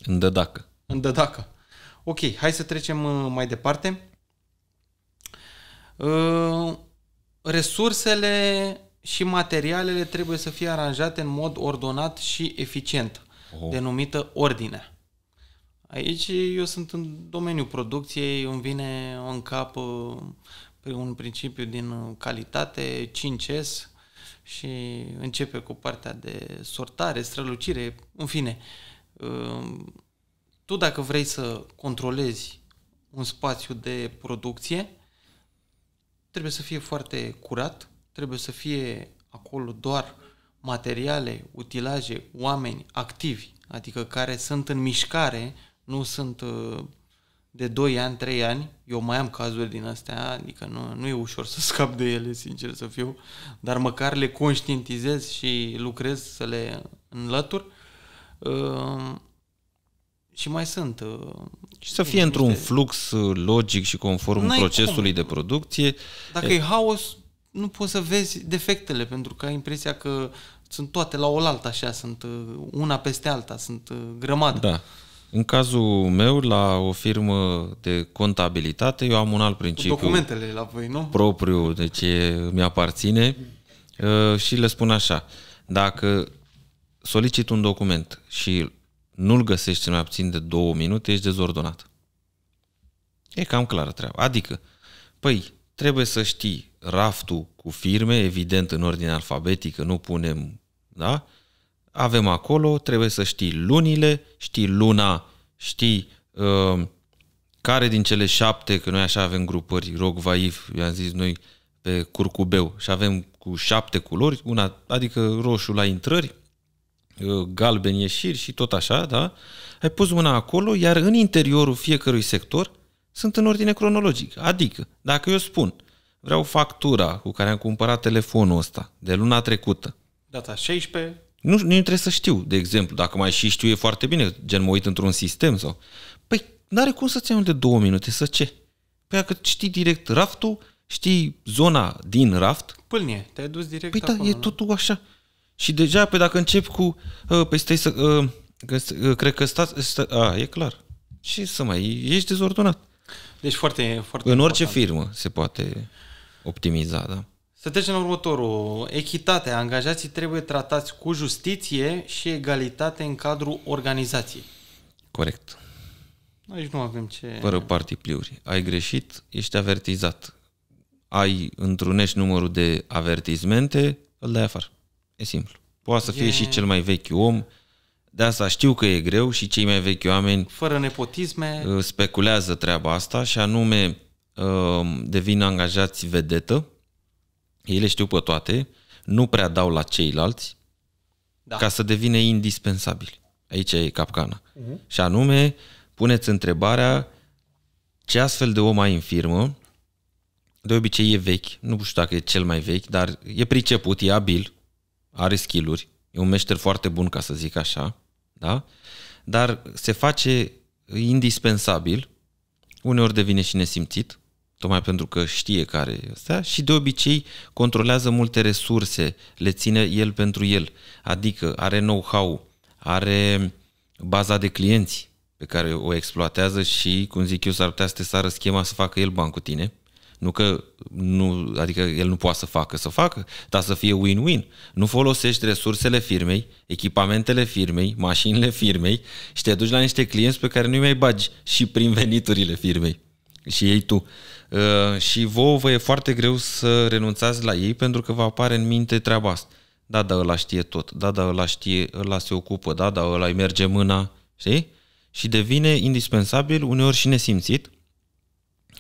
În dădacă.
În dădacă. Ok, hai să trecem uh, mai departe. Uh, resursele și materialele trebuie să fie aranjate în mod ordonat și eficient, oh. denumită ordine. Aici eu sunt în domeniul producției, îmi vine în cap uh, un principiu din calitate 5S și începe cu partea de sortare, strălucire, în fine tu dacă vrei să controlezi un spațiu de producție, trebuie să fie foarte curat, trebuie să fie acolo doar materiale, utilaje, oameni activi, adică care sunt în mișcare, nu sunt uh, de 2 ani, 3 ani. Eu mai am cazuri din astea, adică nu, nu e ușor să scap de ele, sincer să fiu, dar măcar le conștientizez și lucrez să le înlătur. Uh, și mai sunt. Uh, și să fie într-un niște...
flux uh, logic și conform N-ai procesului cum. de producție. Dacă e... e
haos, nu poți să vezi defectele, pentru că ai impresia că sunt toate la oaltă așa, sunt uh, una peste alta, sunt grămadă. Da.
În cazul meu, la o firmă de contabilitate, eu am un alt principiu. documentele la voi, nu? Propriu, deci mi-aparține și le spun așa. Dacă solicit un document și nu-l găsești în mai puțin de două minute, ești dezordonat. E cam clară treaba. Adică, păi, trebuie să știi raftul cu firme, evident în ordine alfabetică, nu punem, da? Avem acolo, trebuie să știi lunile, știi luna, știi uh, care din cele șapte, că noi așa avem grupări, rog vaiv, i-am zis noi, pe curcubeu și avem cu șapte culori, una, adică roșu la intrări, Uh, galben ieșiri și tot așa, da? Ai pus mâna acolo, iar în interiorul fiecărui sector sunt în ordine cronologică. Adică, dacă eu spun, vreau factura cu care am cumpărat telefonul ăsta de luna trecută.
Data 16,
nu, nu trebuie să știu, de exemplu, dacă mai și știu e foarte bine, gen mă uit într-un sistem sau... Păi, n-are cum să-ți iau de două minute, să ce? Păi dacă știi direct raftul, știi zona din raft...
Pâlnie, te-ai dus direct Păi da, acolo, da, e nu?
totul așa. Și deja, pe păi, dacă încep cu, uh, păi stai să, uh, cred că stați, sta, a, e clar. Și să mai, ești dezordonat. Deci foarte, foarte În orice important. firmă se poate optimiza, da.
Să trecem la următorul. Echitatea. Angajații trebuie tratați cu justiție și egalitate în cadrul organizației. Corect. Aici nu avem ce... Fără
partipliuri. Ai greșit, ești avertizat. Ai întrunești numărul de avertizmente, îl dai afară. E simplu. Poate să fie e... și cel mai vechi om, de asta știu că e greu și cei mai vechi oameni
fără nepotisme
uh, speculează treaba asta și anume uh, devin angajați vedetă. Ei le știu pe toate, nu prea dau la ceilalți da. ca să devină indispensabili. Aici e capcana. Uh-huh. Și anume, puneți întrebarea ce astfel de om ai în firmă, de obicei e vechi, nu știu dacă e cel mai vechi, dar e priceput, e abil, are skilluri, e un meșter foarte bun, ca să zic așa, da? dar se face indispensabil, uneori devine și nesimțit, tocmai pentru că știe care e ăsta și de obicei controlează multe resurse, le ține el pentru el, adică are know-how, are baza de clienți pe care o exploatează și, cum zic eu, s-ar putea să te sară schema să facă el bani cu tine, nu că nu, adică el nu poate să facă, să facă, dar să fie win-win. Nu folosești resursele firmei, echipamentele firmei, mașinile firmei și te duci la niște clienți pe care nu-i mai bagi și prin veniturile firmei. Și ei tu. Uh, și vouă vă e foarte greu să renunțați la ei pentru că vă apare în minte treaba asta. Da, da, ăla știe tot. Da, da, ăla știe, ăla se ocupă. Da, da, ăla îi merge mâna. Știi? Și devine indispensabil, uneori și nesimțit.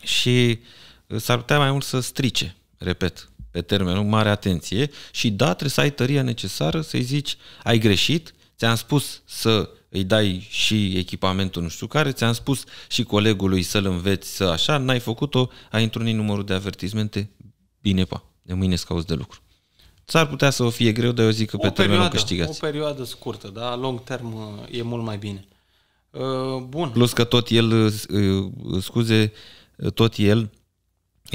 Și uh, s-ar putea mai mult să strice, repet, pe termen lung, mare atenție și da, trebuie să ai tăria necesară să-i zici, ai greșit, ți-am spus să îi dai și echipamentul nu știu care, ți-am spus și colegului să-l înveți să așa, n-ai făcut-o, ai întrunit numărul de avertismente, bine pa, de mâine scauzi de lucru. S-ar putea să o fie greu, dar eu zic că o pe termen lung câștigați.
O perioadă scurtă, dar long term uh, e mult mai bine. Uh, bun. Plus
că tot el, uh, scuze, tot el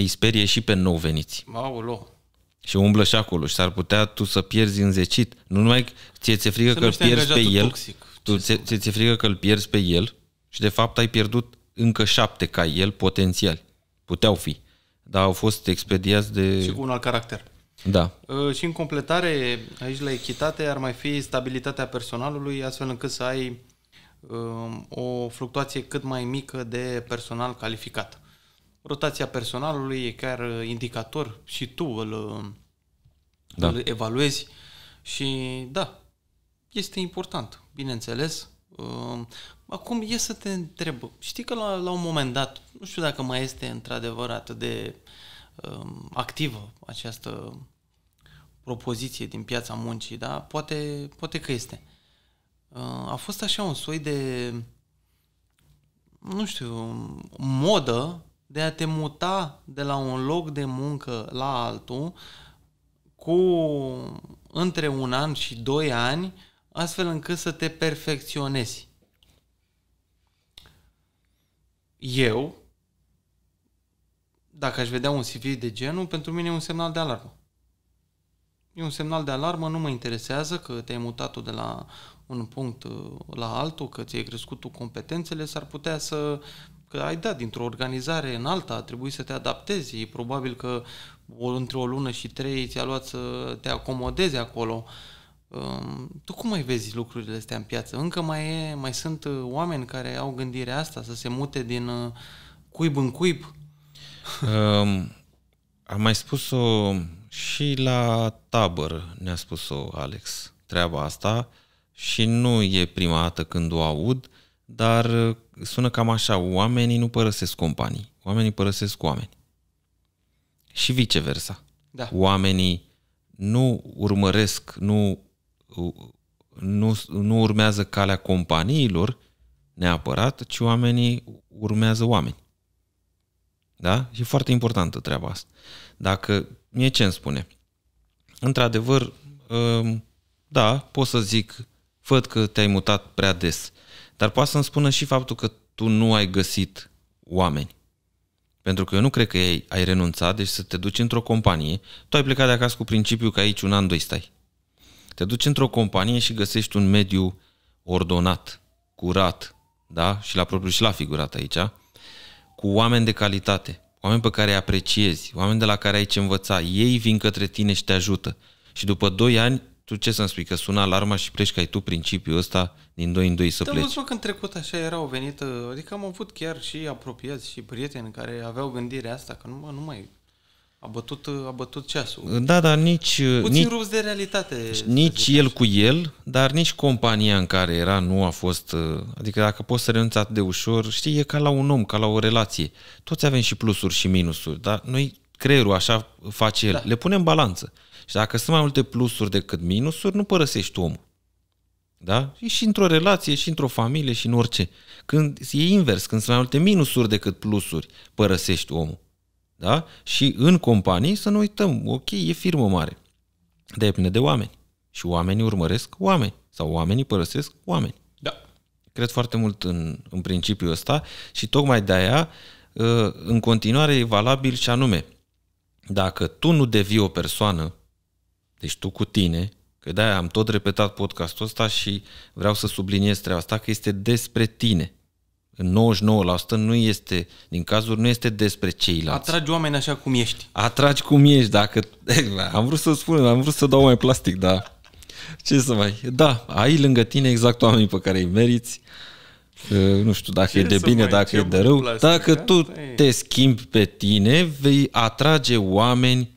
îi sperie și pe nou veniți. Maulo. Și umblă și acolo și s-ar putea tu să pierzi înzecit. Nu numai ție ți-e frică că îl pierzi pe el, toxic. tu ți-e, ți-e frică că îl pierzi pe el și de fapt ai pierdut încă șapte ca el potențiali. Puteau fi. Dar au fost expediați de... Și cu
un alt caracter. Da. Ă, și în completare, aici la echitate, ar mai fi stabilitatea personalului, astfel încât să ai um, o fluctuație cât mai mică de personal calificat rotația personalului e chiar uh, indicator și tu îl, uh, da. îl evaluezi și da, este important, bineînțeles. Uh, acum e să te întreb, știi că la, la un moment dat, nu știu dacă mai este într-adevăr atât de um, activă această propoziție din piața muncii, da? Poate, poate că este. A fost așa un soi de, nu știu, modă de a te muta de la un loc de muncă la altul cu între un an și doi ani, astfel încât să te perfecționezi. Eu, dacă aș vedea un CV de genul, pentru mine e un semnal de alarmă. E un semnal de alarmă, nu mă interesează că te-ai mutat de la un punct uh, la altul, că ți-ai crescut tu competențele, s-ar putea să că ai dat dintr-o organizare în alta, a trebuit să te adaptezi, probabil că o, între o lună și trei ți-a luat să te acomodezi acolo. Ehm, tu cum mai vezi lucrurile astea în piață? Încă mai, e, mai sunt uh, oameni care au gândirea asta, să se mute din uh, cuib în cuib?
Um, am mai spus-o și la tabăr, ne-a spus-o Alex, treaba asta și nu e prima dată când o aud. Uh, dar uh, sună cam așa, oamenii nu părăsesc companii, oamenii părăsesc oameni. Și viceversa. Da. Oamenii nu urmăresc, nu, uh, nu, nu urmează calea companiilor neapărat, ci oamenii urmează oameni. Da? E foarte importantă treaba asta. Dacă, mie ce îmi spune? Într-adevăr, um, da, pot să zic, văd că te-ai mutat prea des. Dar poate să-mi spună și faptul că tu nu ai găsit oameni. Pentru că eu nu cred că ai, ai renunțat, deci să te duci într-o companie, tu ai plecat de acasă cu principiul că aici un an, doi stai. Te duci într-o companie și găsești un mediu ordonat, curat, da? Și la propriu și la figurat aici, cu oameni de calitate, oameni pe care îi apreciezi, oameni de la care ai ce învăța. Ei vin către tine și te ajută. Și după 2 ani tu ce să-mi spui, că sună alarma și pleci ai tu principiul ăsta din 2 în 2 să Dar pleci?
Dar că în trecut așa era o venită, uh, adică am avut chiar și apropiați și prieteni care aveau gândirea asta, că nu, nu mai a bătut, uh, a bătut ceasul.
Da, dar nici... Uh, Puțin nici, de realitate. Nici el așa. cu el, dar nici compania în care era nu a fost... Adică dacă poți să renunți atât de ușor, știi, e ca la un om, ca la o relație. Toți avem și plusuri și minusuri, dar noi creierul așa face el. Da. Le punem balanță. Și dacă sunt mai multe plusuri decât minusuri, nu părăsești omul. Da? E și într-o relație, și într-o familie, și în orice. Când e invers, când sunt mai multe minusuri decât plusuri, părăsești omul. Da? Și în companii să nu uităm, ok, e firmă mare, dar e de oameni. Și oamenii urmăresc oameni. Sau oamenii părăsesc oameni. Da. Cred foarte mult în, în principiul ăsta și tocmai de aia uh, în continuare e valabil și anume, dacă tu nu devii o persoană deci tu cu tine, că de am tot repetat podcastul ăsta și vreau să subliniez treaba asta, că este despre tine. În 99% nu este, din cazuri, nu este despre ceilalți. Atragi oameni așa cum ești. Atragi cum ești, dacă... Am vrut să spun, am vrut să dau mai plastic, dar ce să mai... Da, ai lângă tine exact oamenii pe care îi meriți. Nu știu dacă ce e de bine, mai, dacă e de rău. Plastic, dacă tu te schimbi pe tine, vei atrage oameni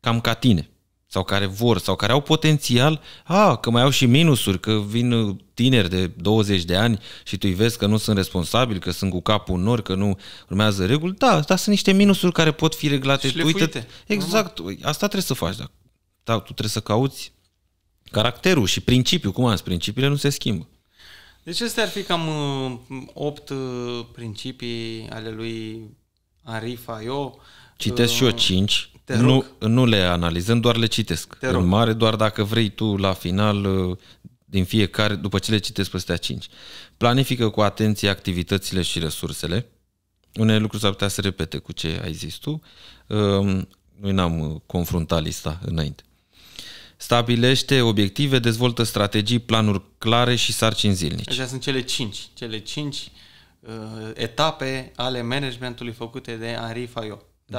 cam ca tine sau care vor sau care au potențial, a, că mai au și minusuri, că vin tineri de 20 de ani și tu îi vezi că nu sunt responsabili, că sunt cu capul în nor, că nu urmează reguli. Da, dar sunt niște minusuri care pot fi reglate. Și Uite, exact, asta trebuie să faci. Da. da, tu trebuie să cauți caracterul și principiul. Cum am zis, principiile nu se schimbă.
Deci astea ar fi cam 8 uh, uh, principii ale lui Arifa, eu... Citesc și eu 5. Uh, te rog.
Nu, nu le analizăm, doar le citesc. Te rog. În mare, doar dacă vrei tu, la final, uh, din fiecare, după ce le citesc peste a 5. Planifică cu atenție activitățile și resursele. Unele lucruri s-ar putea să repete cu ce ai zis tu. Um, noi n-am uh, confruntat lista înainte. Stabilește obiective, dezvoltă strategii, planuri clare și sarcini zilnice.
Așa sunt cele cinci, cele cinci uh, etape ale managementului făcute de Henri Fayot. Da.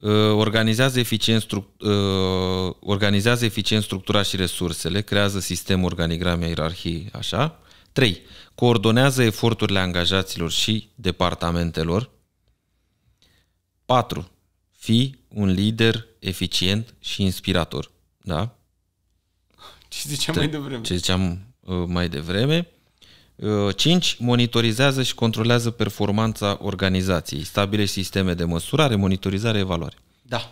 Uh, organizează eficient, struct, uh, organizează eficient structura și resursele, creează sistem, organigrame, ierarhii, așa. 3. Coordonează eforturile angajaților și departamentelor. 4. Fi un lider eficient și inspirator. Da? Ce ziceam mai devreme? Ce ziceam uh, mai devreme. 5. Uh, monitorizează și controlează performanța organizației. Stabilește sisteme de măsurare, monitorizare, evaluare.
Da.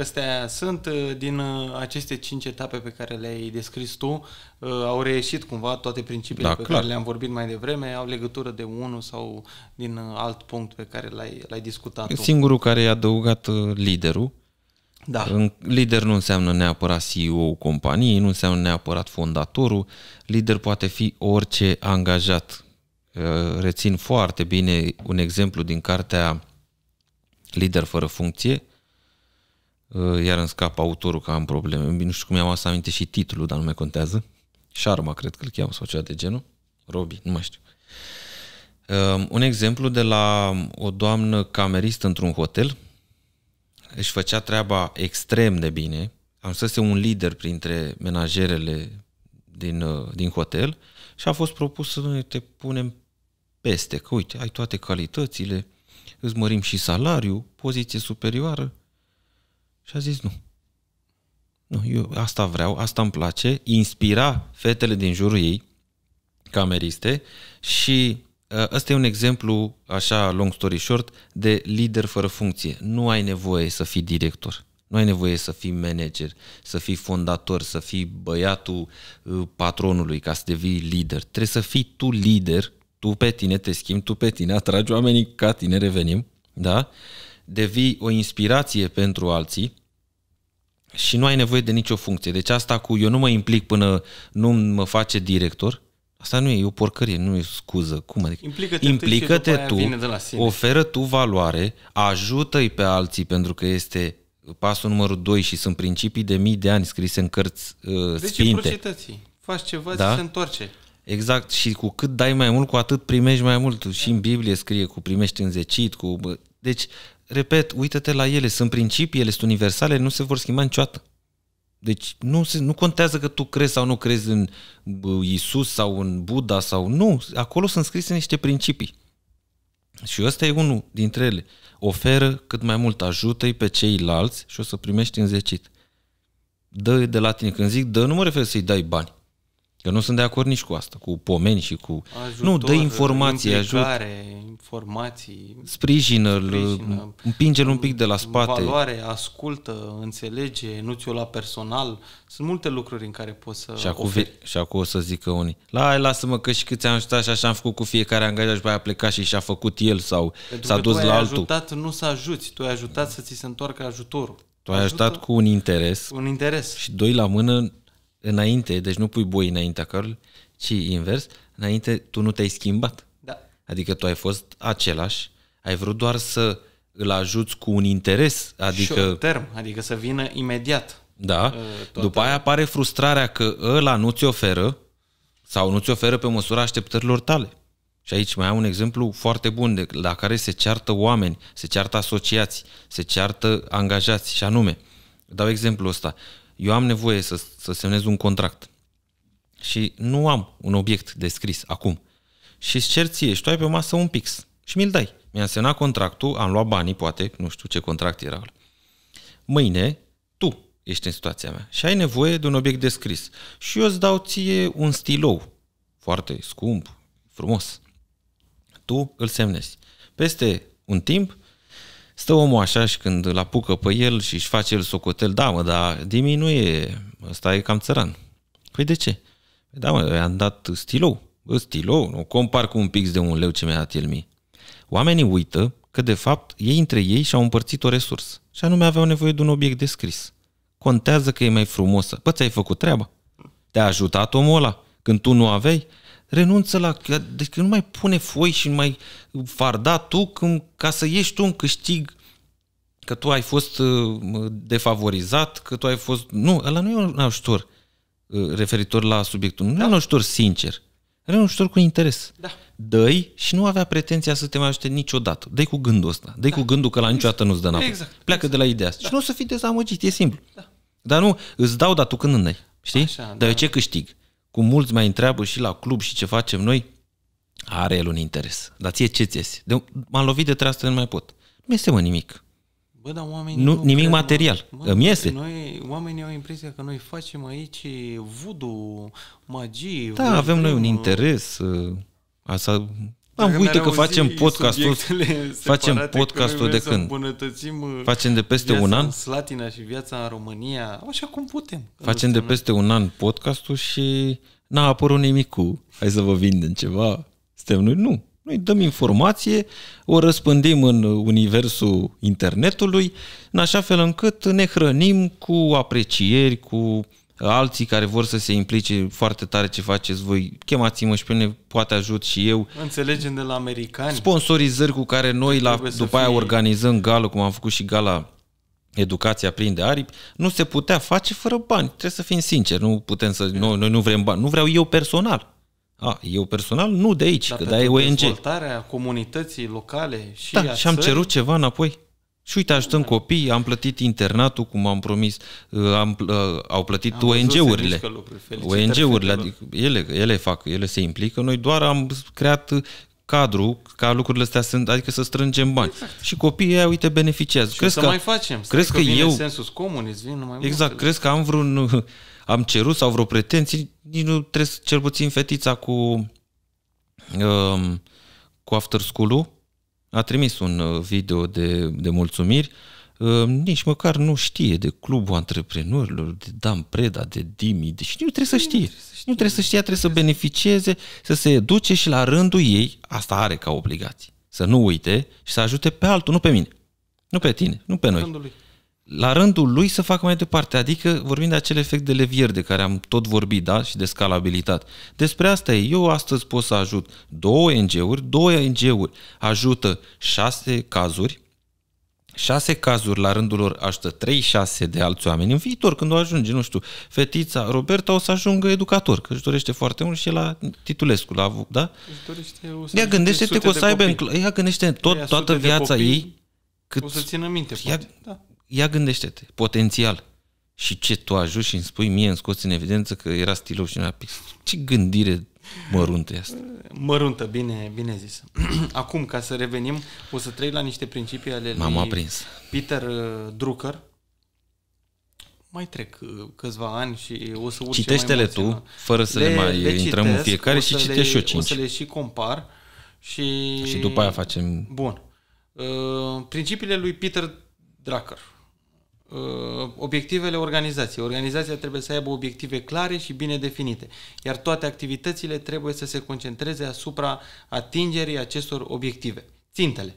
Astea sunt uh, din uh, aceste cinci etape pe care le-ai descris tu, au reieșit cumva toate principiile da, pe clar. care le-am vorbit mai devreme, au legătură de unul sau din alt punct pe care l-ai, l-ai discutat. Singurul
tu. care i-a adăugat liderul, da. Lider nu înseamnă neapărat CEO-ul companiei, nu înseamnă neapărat fondatorul. Lider poate fi orice angajat. Uh, rețin foarte bine un exemplu din cartea Lider fără funcție, uh, iar îmi scap autorul că am probleme. Nu știu cum i-am să aminte și titlul, dar nu mai contează. Sharma, cred că îl cheamă, sau ceva de genul. Robi, nu mai știu. Uh, un exemplu de la o doamnă cameristă într-un hotel, își făcea treaba extrem de bine, am să un lider printre menajerele din, uh, din hotel și a fost propus să noi te punem peste, că uite, ai toate calitățile, îți mărim și salariu, poziție superioară. Și a zis nu. Nu, eu asta vreau, asta îmi place, inspira fetele din jurul ei, cameriste, și Uh, ăsta e un exemplu, așa, long story short, de lider fără funcție. Nu ai nevoie să fii director. Nu ai nevoie să fii manager, să fii fondator, să fii băiatul uh, patronului ca să devii lider. Trebuie să fii tu lider, tu pe tine te schimbi, tu pe tine atragi oamenii ca tine, revenim, da? Devii o inspirație pentru alții și nu ai nevoie de nicio funcție. Deci asta cu eu nu mă implic până nu mă face director, Asta nu e, e o porcărie, nu e scuză. Cum adică? Implică-te, Implică-te tu, oferă tu valoare, ajută-i pe alții pentru că este pasul numărul 2 și sunt principii de mii de ani scrise în cărți uh, deci sfinte. Deci
Faci ceva da? și se întoarce.
Exact, și cu cât dai mai mult, cu atât primești mai mult. Da. Și în Biblie scrie cu primești înzecit, cu... Deci, repet, uită-te la ele, sunt principii, ele sunt universale, nu se vor schimba niciodată. Deci nu, se, nu contează că tu crezi sau nu crezi în Isus sau în Buddha sau nu. Acolo sunt scrise niște principii. Și ăsta e unul dintre ele. Oferă cât mai mult, ajută-i pe ceilalți și o să primești înzecit. Dă de la tine. Când zic dă, nu mă refer să-i dai bani. Eu nu sunt de acord nici cu asta, cu pomeni și cu... Ajutor, nu, dă informații, ajută.
informații.
Sprijină-l, sprijină, împinge-l un pic de la spate. Valoare,
ascultă, înțelege, nu ți-o la personal. Sunt multe lucruri în care poți să și acum, oferi.
Și acum o să zică unii, la, lasă-mă că și câți am ajutat și așa am făcut cu fiecare angajat și pe a plecat și și-a făcut el sau Pentru s-a dus la altul.
ajutat nu să ajuți, tu ai ajutat să ți se întoarcă ajutorul. Tu ai ajutat cu
un interes. Un interes. Și doi la mână înainte, deci nu pui boi înaintea cărului, ci invers, înainte tu nu te-ai schimbat. Da. Adică tu ai fost același, ai vrut doar să îl ajuți cu un interes, adică... Short
term, adică să vină imediat.
Da, uh, toate. după aia apare frustrarea că ăla nu ți oferă sau nu ți oferă pe măsura așteptărilor tale. Și aici mai am un exemplu foarte bun de, la care se ceartă oameni, se ceartă asociați, se ceartă angajați și anume, dau exemplu ăsta eu am nevoie să, să semnez un contract și nu am un obiect descris acum și îți cer ție și tu ai pe masă un pix și mi-l dai. mi a semnat contractul, am luat banii, poate, nu știu ce contract era Mâine, tu ești în situația mea și ai nevoie de un obiect descris. Și eu îți dau ție un stilou foarte scump, frumos. Tu îl semnezi. Peste un timp, Stă omul așa și când îl apucă pe el și își face el socotel, da mă, dar Dimi nu e, ăsta e cam țăran. Păi de ce? Păi da mă, i-am dat stilou. Bă, stilou, nu compar cu un pix de un leu ce mi-a dat el mie. Oamenii uită că de fapt ei între ei și-au împărțit o resursă și anume aveau nevoie de un obiect descris. Contează că e mai frumosă, Bă, păi ți-ai făcut treaba. Te-a ajutat omul ăla când tu nu aveai? renunță la... Deci nu mai pune foi și nu mai farda tu când, ca să ieși tu în câștig că tu ai fost uh, defavorizat, că tu ai fost... Nu, ăla nu e un ajutor uh, referitor la subiectul. Nu da. e un ajutor sincer. Are un ajutor cu interes. Da. dă și nu avea pretenția să te mai ajute niciodată. dă cu gândul ăsta. dă da. cu gândul că la niciodată nu-ți dă înapoi. Exact. Pleacă exact. de la exact. ideea asta. Da. Și nu o să fii dezamăgit, e simplu. Da. Dar nu, îți dau, dar tu când îndai. Știi? Așa, dar da. eu ce câștig? cum mulți mai întreabă și la club și ce facem noi, are el un interes. Dar ție ce ți de, M-am lovit de treastă, nu mai pot. Nu este mă nimic.
Bă, dar oamenii nu, nu nimic cred, material. Mă, Îmi iese. Noi, oamenii au impresia că noi facem aici vudu, magie. Da, avem noi un
interes. Ă, asta am uite că facem podcastul, facem podcastul de când? Uh, facem de peste un an? în
Slatina și viața în România, așa cum putem. Facem de peste
un an podcastul și n-a apărut nimic cu hai să vă vindem ceva. Suntem noi? Nu. Noi dăm informație, o răspândim în universul internetului, în așa fel încât ne hrănim cu aprecieri, cu alții care vor să se implice foarte tare ce faceți voi, chemați-mă și pe mine, poate ajut și eu.
Înțelegem de la americani. Sponsorizări cu care noi la, după fie...
organizăm gală, cum am făcut și gala Educația prinde aripi, nu se putea face fără bani. Trebuie să fim sinceri, nu putem să, noi, noi nu vrem bani. Nu vreau eu personal. A, eu personal nu de aici, Dar că de ONG. dezvoltarea
comunității locale și Da, și am țări... cerut
ceva înapoi. Și uite, ajutăm copii am plătit internatul, cum am promis, uh, am, uh, au plătit am ONG-urile. ONG-urile, adică ele, ele fac, ele se implică. Noi doar am creat cadru ca lucrurile astea sunt, adică să strângem bani. Exact. Și copiii aia, uite, beneficiază. Și crezi să că, mai facem. Crezi că, că eu...
sensul comun, vin numai Exact, crezi
că am vreun... Am cerut sau vreo pretenții, nici nu trebuie cel puțin fetița cu... Um, cu after school-ul, a trimis un uh, video de, de mulțumiri, uh, nici măcar nu știe de clubul antreprenorilor, de Dan Preda, de Dimi, deci nu trebuie să știe. Nu trebuie să știe, nu trebuie să știe trebuie să beneficieze, să se educe și la rândul ei, asta are ca obligație. Să nu uite și să ajute pe altul, nu pe mine, nu pe tine, nu pe noi la rândul lui să facă mai departe. Adică vorbim de acel efect de levier de care am tot vorbit, da? Și de scalabilitate. Despre asta e. Eu astăzi pot să ajut două ONG-uri, două ONG-uri ajută șase cazuri, șase cazuri la rândul lor ajută 3-6 de alți oameni. În viitor, când o ajunge, nu știu, fetița Roberta o să ajungă educator, că își dorește foarte mult și la Titulescu, la, da? Își dorește, o să ea gândește-te că o să aibă, în, ea gândește tot, toată viața ei, cât, o să țină
minte, ea, poate. Da
ia gândește-te, potențial. Și ce tu ajungi și îmi spui mie, îmi scoți în evidență că era stilul și nu era pix. Ce gândire măruntă e asta?
Măruntă, bine, bine zis. Acum, ca să revenim, o să trec la niște principii ale M-am lui aprins. Peter uh, Drucker. Mai trec uh, câțiva ani și o să urc Citește-le tu, fără să le, le mai le intrăm citesc, în fiecare și citești și eu cinci. O să le și compar și... Și după aia facem... Bun. Uh, principiile lui Peter Drucker. Uh, obiectivele organizației. Organizația trebuie să aibă obiective clare și bine definite, iar toate activitățile trebuie să se concentreze asupra atingerii acestor obiective. Țintele.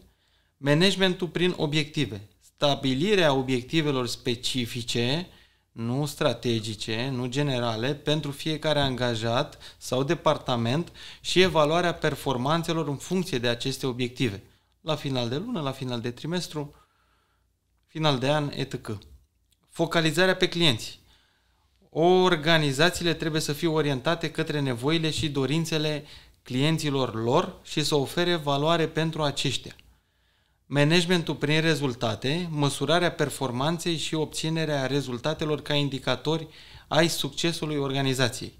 Managementul prin obiective. Stabilirea obiectivelor specifice, nu strategice, nu generale, pentru fiecare angajat sau departament și evaluarea performanțelor în funcție de aceste obiective. La final de lună, la final de trimestru, final de an, etc. Focalizarea pe clienți. Organizațiile trebuie să fie orientate către nevoile și dorințele clienților lor și să ofere valoare pentru aceștia. Managementul prin rezultate, măsurarea performanței și obținerea rezultatelor ca indicatori ai succesului organizației.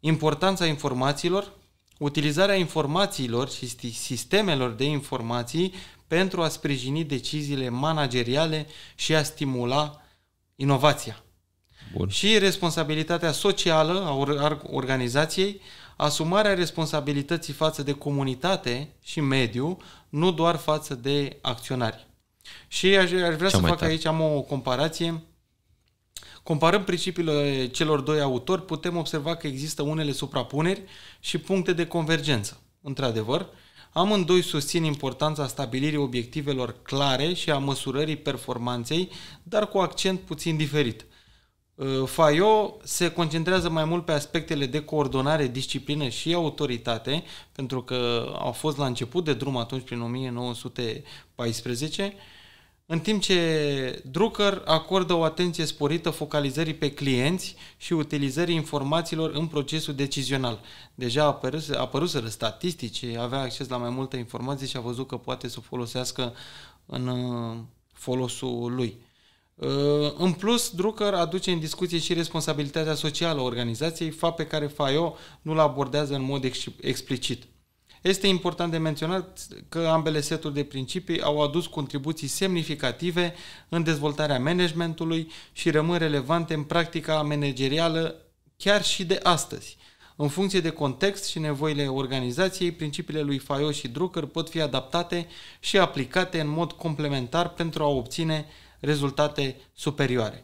Importanța informațiilor, utilizarea informațiilor și sistemelor de informații pentru a sprijini deciziile manageriale și a stimula inovația. Bun. Și responsabilitatea socială a organizației, asumarea responsabilității față de comunitate și mediu, nu doar față de acționari. Și aș, aș vrea Cea să fac tari. aici, am o comparație. Comparând principiile celor doi autori, putem observa că există unele suprapuneri și puncte de convergență, într-adevăr. Uh, Amândoi susțin importanța stabilirii obiectivelor clare și a măsurării performanței, dar cu accent puțin diferit. Uh, Faio se concentrează mai mult pe aspectele de coordonare, disciplină și autoritate, pentru că au fost la început de drum atunci prin 1914 în timp ce Drucker acordă o atenție sporită focalizării pe clienți și utilizării informațiilor în procesul decizional. Deja apăruse, apăruseră statistici, avea acces la mai multe informații și a văzut că poate să o folosească în uh, folosul lui. Uh, în plus, Drucker aduce în discuție și responsabilitatea socială a organizației, fapt pe care FAIO nu-l abordează în mod explicit. Este important de menționat că ambele seturi de principii au adus contribuții semnificative în dezvoltarea managementului și rămân relevante în practica managerială chiar și de astăzi. În funcție de context și nevoile organizației, principiile lui Fayot și Drucker pot fi adaptate și aplicate în mod complementar pentru a obține rezultate superioare.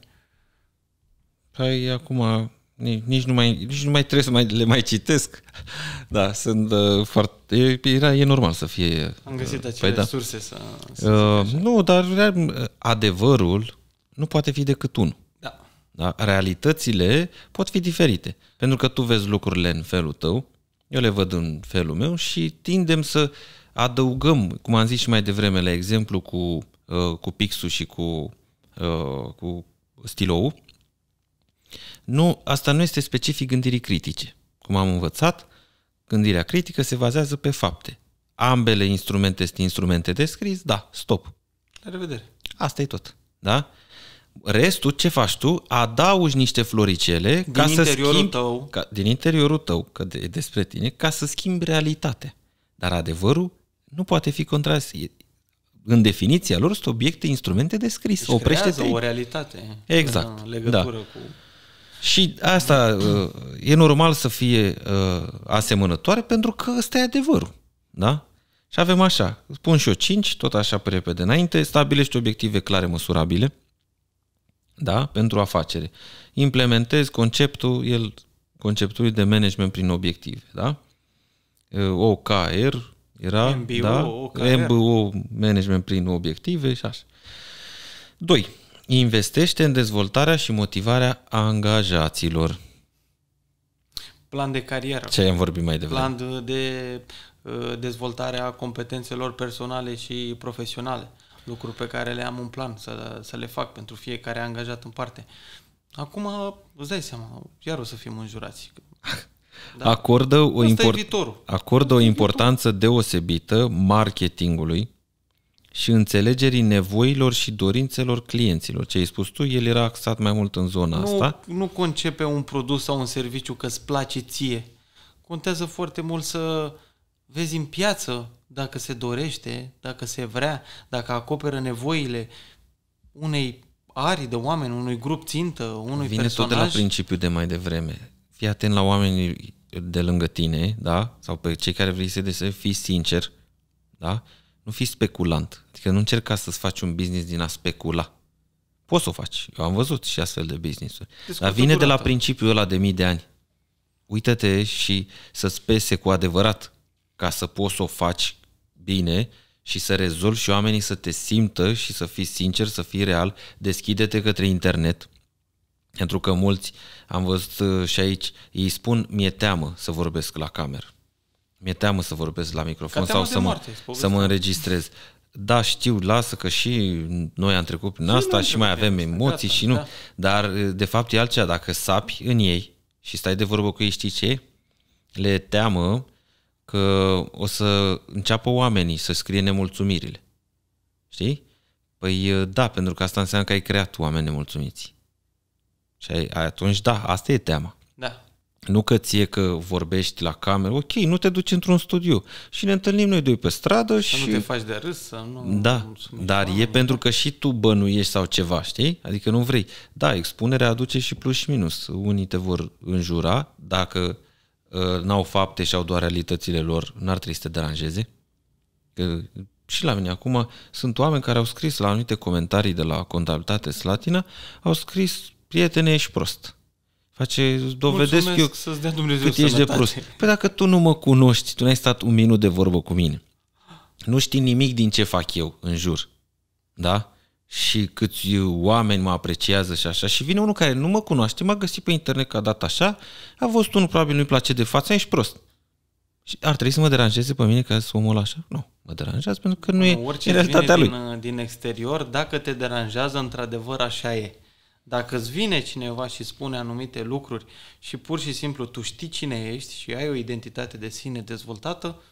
Păi acum nici, nici, nu mai, nici nu mai trebuie să mai, le mai citesc. Da, sunt uh, foarte... E, era, e normal să fie... Uh, am găsit acele păi, da. surse să... să uh, nu, dar adevărul nu poate fi decât unul. Da. da. Realitățile pot fi diferite. Pentru că tu vezi lucrurile în felul tău, eu le văd în felul meu și tindem să adăugăm, cum am zis și mai devreme, la exemplu cu, uh, cu pixul și cu, uh, cu stilou, nu, asta nu este specific gândirii critice. Cum am învățat, gândirea critică se bazează pe fapte. Ambele instrumente sunt instrumente de scris, da, stop. La revedere. Asta e tot, da? Restul, ce faci tu? Adaugi niște floricele din ca să interiorul schimbi, tău. Ca, din interiorul tău, că de, despre tine, ca să schimbi realitatea. Dar adevărul nu poate fi contras. În definiția lor sunt obiecte, instrumente de scris. Deci Oprește-te. o realitate. Exact. În da. legătură da. cu și asta uh, e normal să fie uh, asemănătoare pentru că ăsta e adevărul. Da? Și avem așa, spun și eu 5, tot așa pe repede înainte, stabilești obiective clare, măsurabile, da, pentru afacere. Implementezi conceptul, el, conceptul de management prin obiective, da? Uh, OKR era, MBO, da? OKR. MBO, management prin obiective și așa. 2 investește în dezvoltarea și motivarea angajaților.
Plan de carieră. Ce am vorbit mai devreme? Plan de, de uh, dezvoltarea competențelor personale și profesionale. Lucruri pe care le am un plan să, să le fac pentru fiecare angajat în parte. Acum, îți dai seama, iar o să fim înjurați. Da? Acordă, o import...
acordă o importanță deosebită marketingului, și înțelegerii nevoilor și dorințelor clienților. Ce ai spus tu, el era axat mai mult în zona nu, asta.
Nu concepe un produs sau un serviciu că îți place ție. Contează foarte mult să vezi în piață dacă se dorește, dacă se vrea, dacă acoperă nevoile unei arii de oameni, unui grup țintă, unui Vine personaj. tot de la principiu
de mai devreme. Fii atent la oamenii de lângă tine, da? Sau pe cei care vrei să desezi, fii sincer, da? nu fi speculant. Adică nu încerca să-ți faci un business din a specula. Poți să o faci. Eu am văzut și astfel de business-uri. Deci Dar vine de la ta. principiul ăla de mii de ani. Uită-te și să-ți pese cu adevărat ca să poți să o faci bine și să rezolvi și oamenii să te simtă și să fii sincer, să fii real. Deschide-te către internet. Pentru că mulți, am văzut uh, și aici, îi spun, mi-e teamă să vorbesc la cameră. Mi-e teamă să vorbesc la microfon sau să, moarte, mă, să mă înregistrez. Da, știu, lasă că și noi am trecut prin și asta și mai avem emoții gata, și nu. Da. Dar, de fapt, e altceva. Dacă sapi în ei și stai de vorbă cu ei, știi ce? Le teamă că o să înceapă oamenii să scrie nemulțumirile. Știi? Păi da, pentru că asta înseamnă că ai creat oameni nemulțumiți. Și atunci, da, asta e teama. Da. Nu că ție că vorbești la cameră, ok, nu te duci într-un studiu. Și ne întâlnim noi doi pe stradă să și... nu te faci
de râs, să
nu... Da, dar e pentru că și tu bănuiești sau ceva, știi? Adică nu vrei. Da, expunerea aduce și plus și minus. Unii te vor înjura dacă uh, n-au fapte și au doar realitățile lor, n-ar trebui să te deranjeze. Că uh, și la mine acum sunt oameni care au scris la anumite comentarii de la contabilitate slatina, au scris prietene, ești prost Face, dovedesc Mulțumesc eu să-ți dea Dumnezeu cât sănătate. ești de prost. Păi dacă tu nu mă cunoști, tu n-ai stat un minut de vorbă cu mine, nu știi nimic din ce fac eu în jur, da? Și câți oameni mă apreciază și așa. Și vine unul care nu mă cunoaște, m-a găsit pe internet că a dat așa, a văzut unul, probabil nu-i place de față, ești prost. Și ar trebui să mă deranjeze pe mine că să omul așa? Nu, mă deranjează pentru că nu, nu e realitatea lui.
Din, din exterior, dacă te deranjează, într-adevăr așa e. Dacă îți vine cineva și spune anumite lucruri și pur și simplu tu știi cine ești și ai o identitate de sine dezvoltată,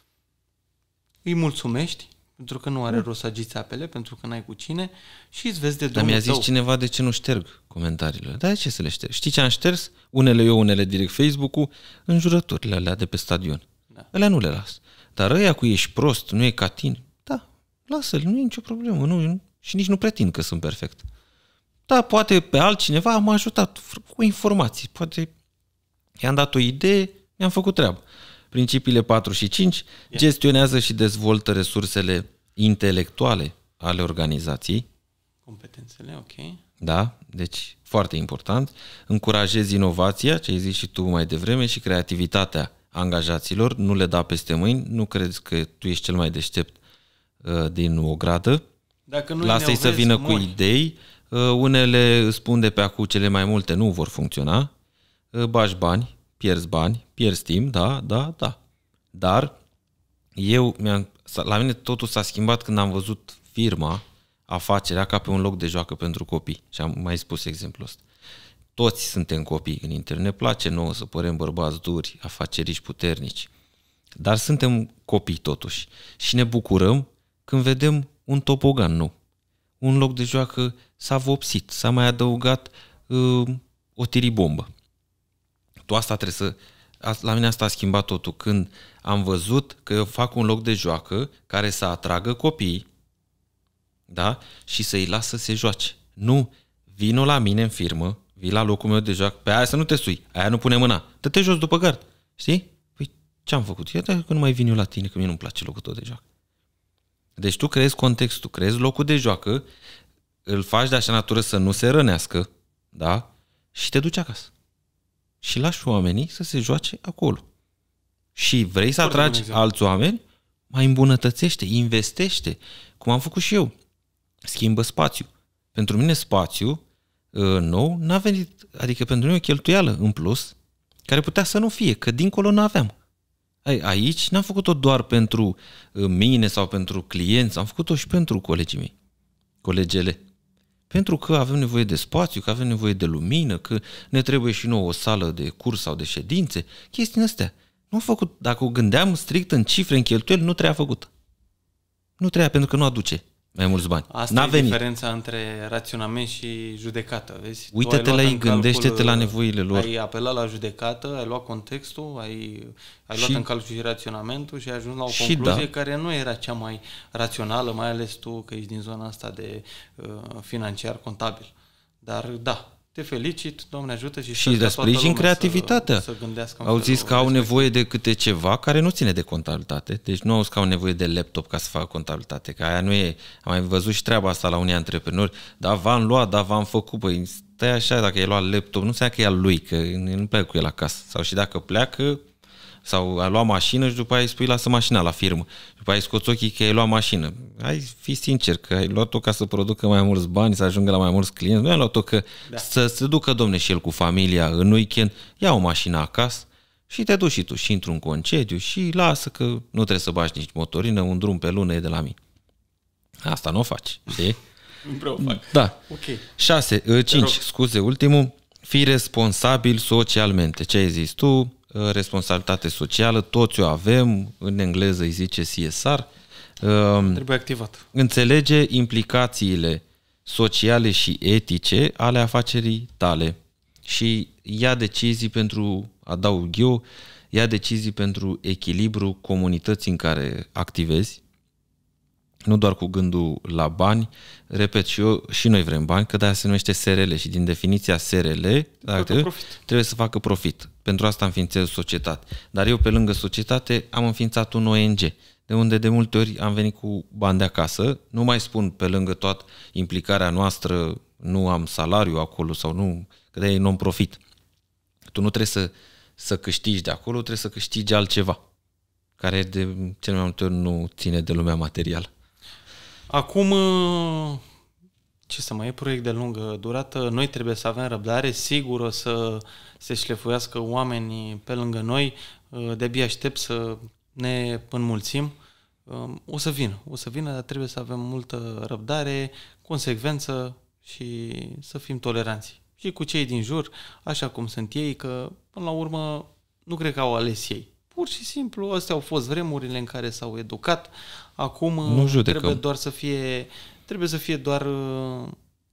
îi mulțumești pentru că nu are mm. rost să agiți apele, pentru că n-ai cu cine și îți vezi de Dar mi-a zis tău.
cineva de ce nu șterg comentariile. Da, ce să le șterg? Știi ce am șters? Unele eu, unele direct Facebook-ul, în jurăturile alea de pe stadion. Da. Alea nu le las. Dar ăia cu ești prost, nu e ca tine. Da, lasă-l, nu e nicio problemă. Nu, și nici nu pretind că sunt perfect. Da, poate pe altcineva am ajutat cu informații, poate i-am dat o idee, mi-am făcut treabă. Principiile 4 și 5 yeah. gestionează și dezvoltă resursele intelectuale ale organizației. Competențele, ok. Da, deci foarte important. Încurajezi inovația, ce ai zis și tu mai devreme, și creativitatea angajaților, nu le da peste mâini, nu crezi că tu ești cel mai deștept uh, din o gradă. Dacă nu Lasă-i să vină mori. cu idei, Uh, unele spun de pe acum cele mai multe nu vor funcționa, uh, bași bani, pierzi bani, pierzi timp, da, da, da. Dar eu, la mine totul s-a schimbat când am văzut firma, afacerea ca pe un loc de joacă pentru copii. Și am mai spus exemplul ăsta. Toți suntem copii în internet. Ne place nouă să părem bărbați duri, afaceriști puternici. Dar suntem copii totuși. Și ne bucurăm când vedem un topogan nou un loc de joacă s-a vopsit, s-a mai adăugat uh, o tiribombă. Tu asta trebuie să... La mine asta a schimbat totul. Când am văzut că eu fac un loc de joacă care să atragă copiii, da? Și să-i las să se joace. Nu, vino la mine în firmă, vii la locul meu de joacă, pe păi aia să nu te sui, aia nu pune mâna, dă-te jos după gard, știi? Păi ce am făcut? Eu că nu mai vin eu la tine, că mie nu-mi place locul tău de joacă. Deci tu creezi contextul, creezi locul de joacă, îl faci de așa natură să nu se rănească, da? Și te duci acasă. Și lași oamenii să se joace acolo. Și vrei să atragi alți oameni, mai îmbunătățește, investește, cum am făcut și eu. Schimbă spațiu. Pentru mine spațiu uh, nou n-a venit, adică pentru mine o cheltuială în plus, care putea să nu fie, că dincolo nu aveam. Ai, aici n-am făcut-o doar pentru uh, mine sau pentru clienți, am făcut-o și pentru colegii mei, colegele. Pentru că avem nevoie de spațiu, că avem nevoie de lumină, că ne trebuie și nouă o sală de curs sau de ședințe, chestii astea. Nu am făcut, dacă o gândeam strict în cifre, în cheltuieli, nu treia făcută. Nu treia, pentru că nu aduce mai mulți bani. Asta N-a e venit.
diferența între raționament și judecată, vezi? Uită-te la ei, gândește-te la nevoile lor. Ai apelat la judecată, ai luat contextul, ai, ai și... luat în calcul și raționamentul și ai ajuns la o concluzie da. care nu era cea mai rațională, mai ales tu că ești din zona asta de uh, financiar contabil. Dar da, te felicit, Doamne ajută și, și le sprijin creativitatea. Să, să gândească au zis că
au nevoie de câte ceva care nu ține de contabilitate, deci nu au zis că au nevoie de laptop ca să facă contabilitate, că aia nu e, am mai văzut și treaba asta la unii antreprenori, da, v-am luat, da, v-am făcut, păi stai așa, dacă e luat laptop, nu înseamnă că e al lui, că nu pleacă cu el acasă, sau și dacă pleacă, sau a luat mașină și după aia îi spui lasă mașina la firmă. După aia îi scoți ochii că ai luat mașină. Ai fi sincer că ai luat-o ca să producă mai mulți bani, să ajungă la mai mulți clienți. Nu ai luat-o că da. să se ducă domne și el cu familia în weekend, ia o mașină acasă și te duci și tu și într-un concediu și lasă că nu trebuie să bași nici motorină, un drum pe lună e de la mine. Asta nu o faci, știi? Vreau fac. Da. Ok. 6, 5, ă, scuze, ultimul. Fi responsabil socialmente. Ce ai zis tu? Uh, responsabilitate socială, toți o avem, în engleză îi zice CSR. Um, trebuie activat. Înțelege implicațiile sociale și etice ale afacerii tale și ia decizii pentru, adaug eu, ia decizii pentru echilibru comunității în care activezi, nu doar cu gândul la bani, repet și eu, și noi vrem bani, că de-aia se numește SRL și din definiția SRL trebuie, trebuie să facă profit. Pentru asta înființez societate. Dar eu, pe lângă societate, am înființat un ONG, de unde de multe ori am venit cu bani de acasă. Nu mai spun pe lângă toată implicarea noastră, nu am salariu acolo sau nu, că de e non-profit. Tu nu trebuie să, să câștigi de acolo, trebuie să câștigi altceva, care de cel mai multe ori nu ține de lumea materială.
Acum ce să mai e proiect de lungă durată, noi trebuie să avem răbdare, sigur o să se șlefuiască oamenii pe lângă noi, uh, de-abia aștept să ne înmulțim, um, o să vină, o să vină, dar trebuie să avem multă răbdare, consecvență și să fim toleranți. Și cu cei din jur, așa cum sunt ei, că până la urmă nu cred că au ales ei. Pur și simplu, astea au fost vremurile în care s-au educat. Acum nu trebuie doar să fie Trebuie să fie doar uh,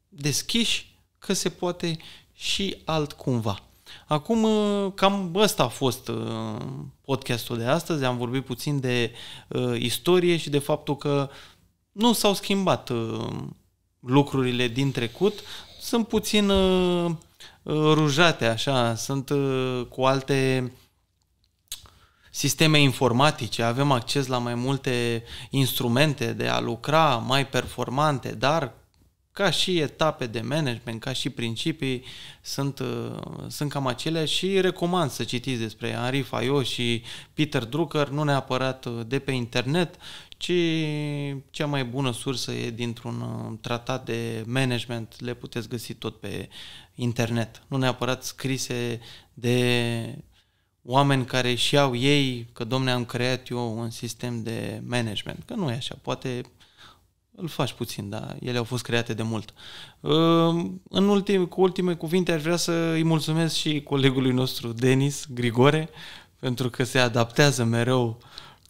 deschiși că se poate și altcumva. Acum, uh, cam ăsta a fost uh, podcastul de astăzi. Am vorbit puțin de istorie și de faptul că nu s-au schimbat lucrurile din trecut. Sunt puțin rujate, așa, sunt cu alte sisteme informatice, avem acces la mai multe instrumente de a lucra mai performante, dar ca și etape de management, ca și principii, sunt, uh, sunt cam acelea și recomand să citiți despre Henri Faio și Peter Drucker, nu neapărat uh, de pe internet, ci cea mai bună sursă e dintr-un uh, tratat de management, le puteți găsi tot pe internet, nu neapărat scrise de oameni care și au ei că, domne, am creat eu un sistem de management. Că nu e așa, poate îl faci puțin, dar ele au fost create de mult. Ehm, în ultime, cu ultime cuvinte aș vrea să îi mulțumesc și colegului nostru, Denis Grigore, pentru că se adaptează mereu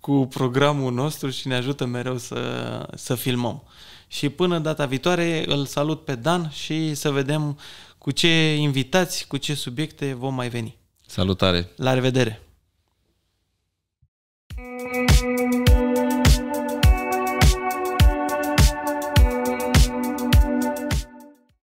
cu programul nostru și ne ajută mereu să, să filmăm. Și până data viitoare îl salut pe Dan și să vedem cu ce invitați, cu ce subiecte vom mai veni.
Salutare!
La revedere!